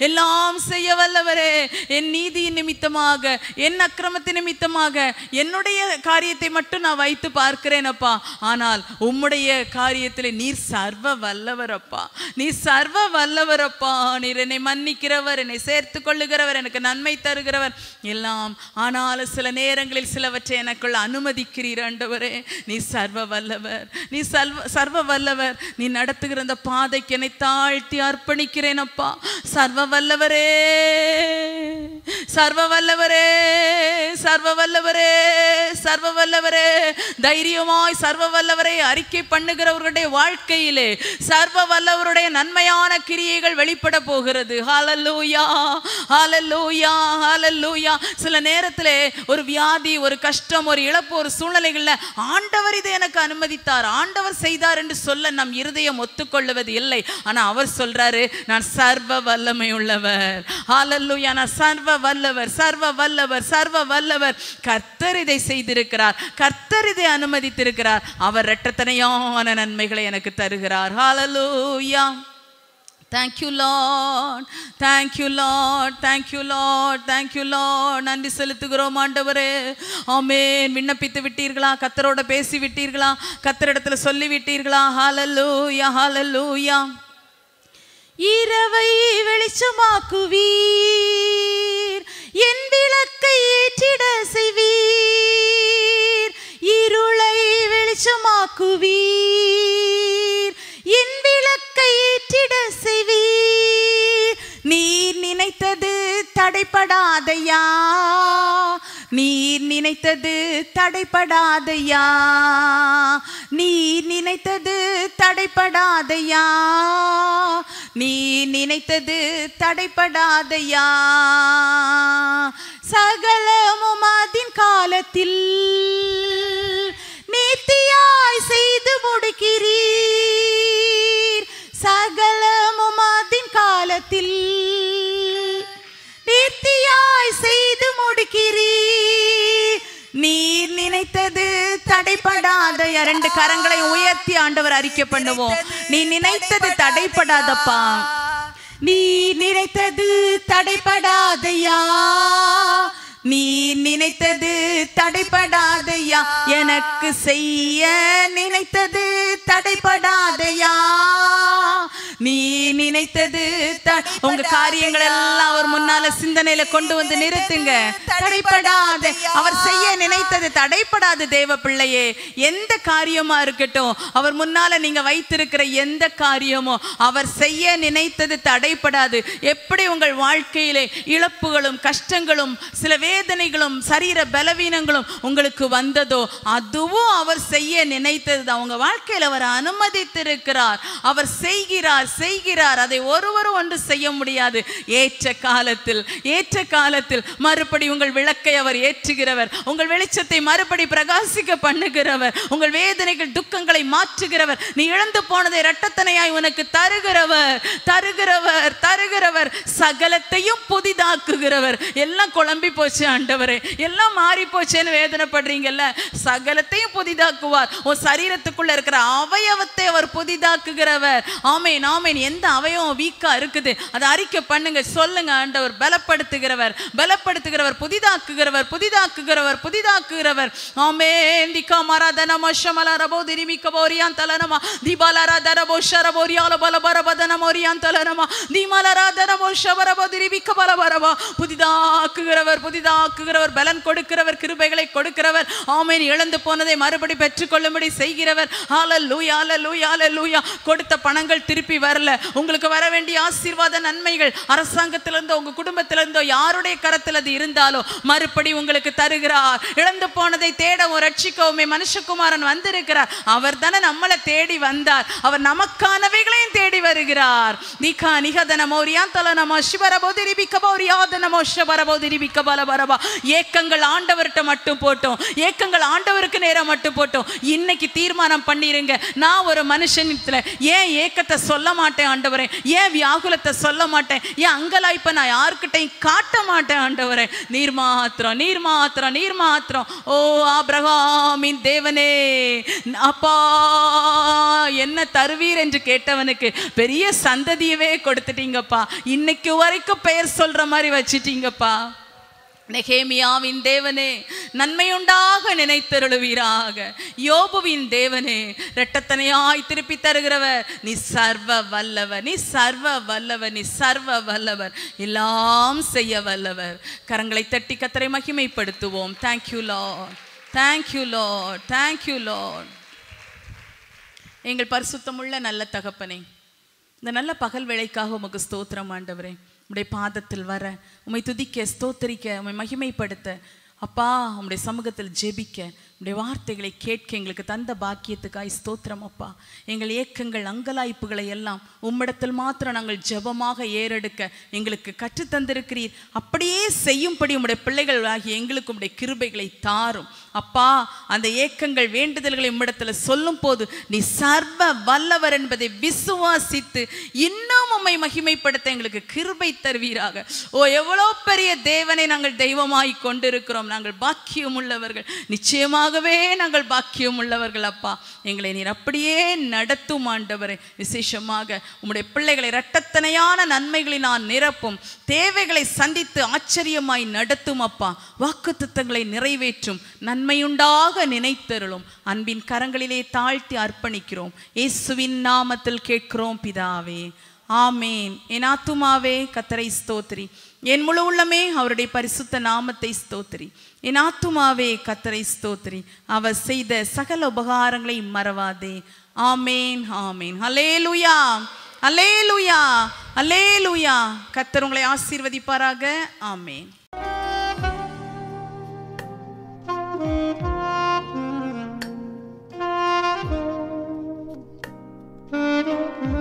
எல்லாம் செய்ய வல்லவரே என் நீதியின் நிமித்தமாக என் அக்கிரமத்தை நிமித்தமாக என்னுடைய காரியத்தை மட்டும் நான் வைத்து பார்க்கிறேன் அப்பா ஆனால் உம்முடைய காரியத்தில் நீர் சர்வ வல்லவரப்பா நீ சர்வ வல்லவரப்பா நீர் என்னை மன்னிக்கிறவர் என்னை சேர்த்து கொள்ளுகிறவர் எனக்கு நன்மை தருகிறவர் எல்லாம் ஆனாலும் சில நேரங்களில் சிலவற்றை எனக்குள் அனுமதிக்கிறீர் ஆண்டவரே நீ சர்வ வல்லவர் நீ சர்வ சர்வ வல்லவர் நீ நடத்துகிற அந்த பாதைக்கு என்னை தாழ்த்தி அர்ப்பணிக்கிறேன் அப்பா சர்வ வல்லவரே சர்வ வல்லவரே சர்வ வல்லவரே சர்வ வல்லவரே தைரியமாய் சர்வ வல்லவரை அறிக்கை பண்ணுகிறவர்களுடைய வாழ்க்கையிலே சர்வ வல்லவருடைய நன்மையான கிரியைகள் வெளிப்பட போகிறது சில நேரத்தில் ஒரு வியாதி ஒரு கஷ்டம் ஒரு இழப்பு ஒரு சூழ்நிலைகளில் ஆண்டவர் இதை எனக்கு அனுமதித்தார் ஆண்டவர் செய்தார் என்று சொல்ல நம் இருதயம் ஒத்துக்கொள்ளுவது இல்லை ஆனா அவர் சொல்றாரு நான் சர்வ வல்லமை உள்ளவர் ஹாலல்லூயா சர்வ வல்லவர் சர்வ வல்ல வல்லவர் சர்வ வல்லவர் கர்த்தர் இதை செய்திருக்கிறார் கர்த்தர் இதை அனுமதித்திருக்கிறார் அவர் இரட்டத்தனையான நன்மைகளை எனக்கு தருகிறார் ஹாலலூயா thank you lord thank you lord thank you lord thank you lord நன்றி செலுத்துகிறோம் ஆண்டவரே ஆமேன் விண்ணப்பித்து விட்டீர்களா கத்தரோட பேசி விட்டீர்களா கத்தரிடத்துல சொல்லி விட்டீர்களா ஹாலலூயா ஹாலலூயா இரவை வெளிச்சமாக்குவீ செய்வீர் என் விளக்கை ஏற்றிட செய்வீர் இருளை வெளிச்சமாக்குவீர் என் விளக்கை ஏற்றிட செய்வீர் நீர் நினைத்தது தடைப்படாதையா நீர் நினைத்தது தடைப்படாதையா நீர் நினைத்தது தடைப்படாதையா நீர் நினைத்தது தடைப்படாதையா சகல முமாதின் காலத்தில் நீத்தியாய் செய்து முடிக்கிறீர் சகலமுமாத்தின் காலத்தில் நீர்த்தியாய் செய்து முடிக்கிறீ நீர் நினைத்தது தடைப்படாத இரண்டு கரங்களை உயர்த்தி ஆண்டவர் அறிக்கை பண்ணுவோம் நீ நினைத்தது தடைப்படாதப்பா நீ நினைத்தது தடைப்படாதையா நீ நினைத்தது தடைபடாதையா எனக்கு செய்ய நினைத்தது தடைபடாதையா நீ நினைத்தது உங்க காரியங்கள் எல்லாம் அவர் முன்னால சிந்தனையில கொண்டு வந்து நிறுத்துங்க தடைப்படாத அவர் செய்ய நினைத்தது தடைப்படாது தேவ பிள்ளையே எந்த காரியமா இருக்கட்டும் அவர் முன்னால நீங்க வைத்திருக்கிற எந்த காரியமோ அவர் செய்ய நினைத்தது தடைப்படாது எப்படி உங்கள் வாழ்க்கையிலே இழப்புகளும் கஷ்டங்களும் சில வே வேதனைகளும் சரீர பலவீனங்களும் உங்களுக்கு வந்ததோ அதுவும் அவர் செய்ய நினைத்தது அவங்க வாழ்க்கையில் அவர் அனுமதித்திருக்கிறார் அவர் செய்கிறார் செய்கிறார் அதை ஒருவரும் ஒன்று செய்ய முடியாது ஏற்ற காலத்தில் ஏற்ற காலத்தில் மறுபடி உங்கள் விளக்கை அவர் ஏற்றுகிறவர் உங்கள் வெளிச்சத்தை மறுபடி பிரகாசிக்க பண்ணுகிறவர் உங்கள் வேதனைகள் துக்கங்களை மாற்றுகிறவர் நீ இழந்து போனதை இரட்டத்தனையாய் உனக்கு தருகிறவர் தருகிறவர் தருகிறவர் சகலத்தையும் புதிதாக்குகிறவர் எல்லாம் குழம்பி போச்சு போச்சு ஆண்டவரே எல்லாம் மாறி போச்சேன்னு வேதனைப்படுறீங்கல்ல சகலத்தையும் புதிதாக்குவார் உன் சரீரத்துக்குள்ள இருக்கிற அவயவத்தை அவர் புதிதாக்குகிறவர் ஆமேன் ஆமேன் எந்த அவயவம் வீக்கா இருக்குது அதை அறிக்கை பண்ணுங்க சொல்லுங்க ஆண்டவர் பலப்படுத்துகிறவர் பலப்படுத்துகிறவர் புதிதாக்குகிறவர் புதிதாக்குகிறவர் புதிதாக்குகிறவர் ஆமேன் திக்கா மராதன மஷமல திரிமிக்க போரியான் தலனமா தீபாலாரா தரபோ ஷரபோரியால பலபரபதனம் ஒரியான் தலனமா தீமலரா தரபோ திரிமிக்க பலபரபா புதிதாக்குகிறவர் புதிதா மேலாக்குகிறவர் பலன் கொடுக்கிறவர் கிருபைகளை கொடுக்கிறவர் ஆமீன் இழந்து போனதை மறுபடி பெற்றுக்கொள்ளும்படி செய்கிறவர் ஆல லூயா ஆல லூயா ஆல லூயா கொடுத்த பணங்கள் திருப்பி வரல உங்களுக்கு வர வேண்டிய ஆசீர்வாத நன்மைகள் அரசாங்கத்திலிருந்தோ உங்க குடும்பத்திலிருந்தோ யாருடைய கரத்தில் அது இருந்தாலோ மறுபடி உங்களுக்கு தருகிறார் இழந்து போனதை தேடவும் ரட்சிக்கவுமே மனுஷகுமாரன் வந்திருக்கிறார் அவர் தானே நம்மளை தேடி வந்தார் அவர் நமக்கானவைகளையும் தேடி வருகிறார் நிகா நிகதனமோ ரியாந்தலனமோ சிவரபோதிரிபிக்கபோ ரியாதனமோ சிவரபோ திரிபிக்கபலப பரவா ஏக்கங்கள் ஆண்டவர்கிட்ட மட்டும் போட்டோம் ஏக்கங்கள் ஆண்டவருக்கு நேரம் மட்டும் போட்டோம் இன்னைக்கு தீர்மானம் பண்ணிடுங்க நான் ஒரு மனுஷனத்தில் ஏன் ஏக்கத்தை சொல்ல மாட்டேன் ஆண்டவரே ஏன் வியாகுலத்தை சொல்ல மாட்டேன் ஏன் அங்கலாய்ப்பை நான் யாருக்கிட்டையும் காட்ட மாட்டேன் ஆண்டவரே நீர் மாத்திரம் நீர் மாத்திரம் நீர் மாத்திரம் ஓ ஆப்ரஹாமின் தேவனே அப்பா என்ன தருவீர் என்று கேட்டவனுக்கு பெரிய சந்ததியவே கொடுத்துட்டீங்கப்பா இன்னைக்கு வரைக்கும் பெயர் சொல்ற மாதிரி வச்சிட்டீங்கப்பா நெகேமியாவின் தேவனே நன்மையுண்டாக நினைத்தருளுவீராக யோபுவின் தேவனே இரட்டத்தனையாய் திருப்பி தருகிறவர் நீ சர்வ வல்லவர் நீ சர்வ வல்லவர் நீ சர்வ வல்லவர் எல்லாம் செய்ய வல்லவர் கரங்களை தட்டி கத்தரை மகிமைப்படுத்துவோம் thank you lord thank you lord thank you lord எங்கள் பரிசுத்தமுள்ள நல்ல தகப்பனே இந்த நல்ல பகல் விளைக்காக உமக்கு ஸ்தோத்திரம் ஆண்டவரே உம்முடைய பாதத்தில் வர உம்மை துதிக்க ஸ்தோத்தரிக்க உம்மை மகிமைப்படுத்த அப்பா உம்முடைய சமூகத்தில் ஜெபிக்க உம்முடைய வார்த்தைகளை கேட்க எங்களுக்கு தந்த பாக்கியத்துக்காய் ஸ்தோத்திரம் அப்பா எங்கள் ஏக்கங்கள் அங்கலாய்ப்புகளை எல்லாம் உம்மிடத்தில் மாத்திரம் நாங்கள் ஜபமாக ஏறெடுக்க எங்களுக்கு கற்றுத்தந்திருக்கிறீர் அப்படியே செய்யும்படி உம்முடைய பிள்ளைகள் ஆகிய எங்களுக்கு உடைய கிருபைகளை தாரும் அப்பா அந்த ஏக்கங்கள் வேண்டுதல்களை உம்மிடத்தில் சொல்லும் போது நீ சர்வ வல்லவர் என்பதை விசுவாசித்து இன்னும் உம்மை மகிமைப்படுத்த எங்களுக்கு கிருபை தருவீராக ஓ எவ்வளோ பெரிய தேவனை நாங்கள் தெய்வமாய் கொண்டிருக்கிறோம் நாங்கள் பாக்கியம் உள்ளவர்கள் நிச்சயமாகவே நாங்கள் பாக்கியம் உள்ளவர்கள் அப்பா எங்களை நீர் அப்படியே நடத்தும் ஆண்டவரை விசேஷமாக உம்முடைய பிள்ளைகளை இரட்டத்தனையான நன்மைகளை நான் நிரப்பும் தேவைகளை சந்தித்து ஆச்சரியமாய் நடத்தும் அப்பா வாக்கு திட்டங்களை நிறைவேற்றும் நன்மையுண்டாக நினைத்தருளும் அன்பின் கரங்களிலே தாழ்த்தி அர்ப்பணிக்கிறோம் இயேசுவின் நாமத்தில் கேட்கிறோம் பிதாவே ஆமேன் என் ஆத்துமாவே கத்தரை ஸ்தோத்ரி என் முழு உள்ளமே அவருடைய பரிசுத்த நாமத்தை ஸ்தோத்ரி என் ஆத்துமாவே கத்தரை ஸ்தோத்ரி அவர் செய்த சகல உபகாரங்களை மறவாதே ஆமேன் ஆமேன் ஹலே லுயா அலே லூயா அலே லூயா கத்தர் உங்களை ஆசீர்வதிப்பாராக ஆமேன் thank you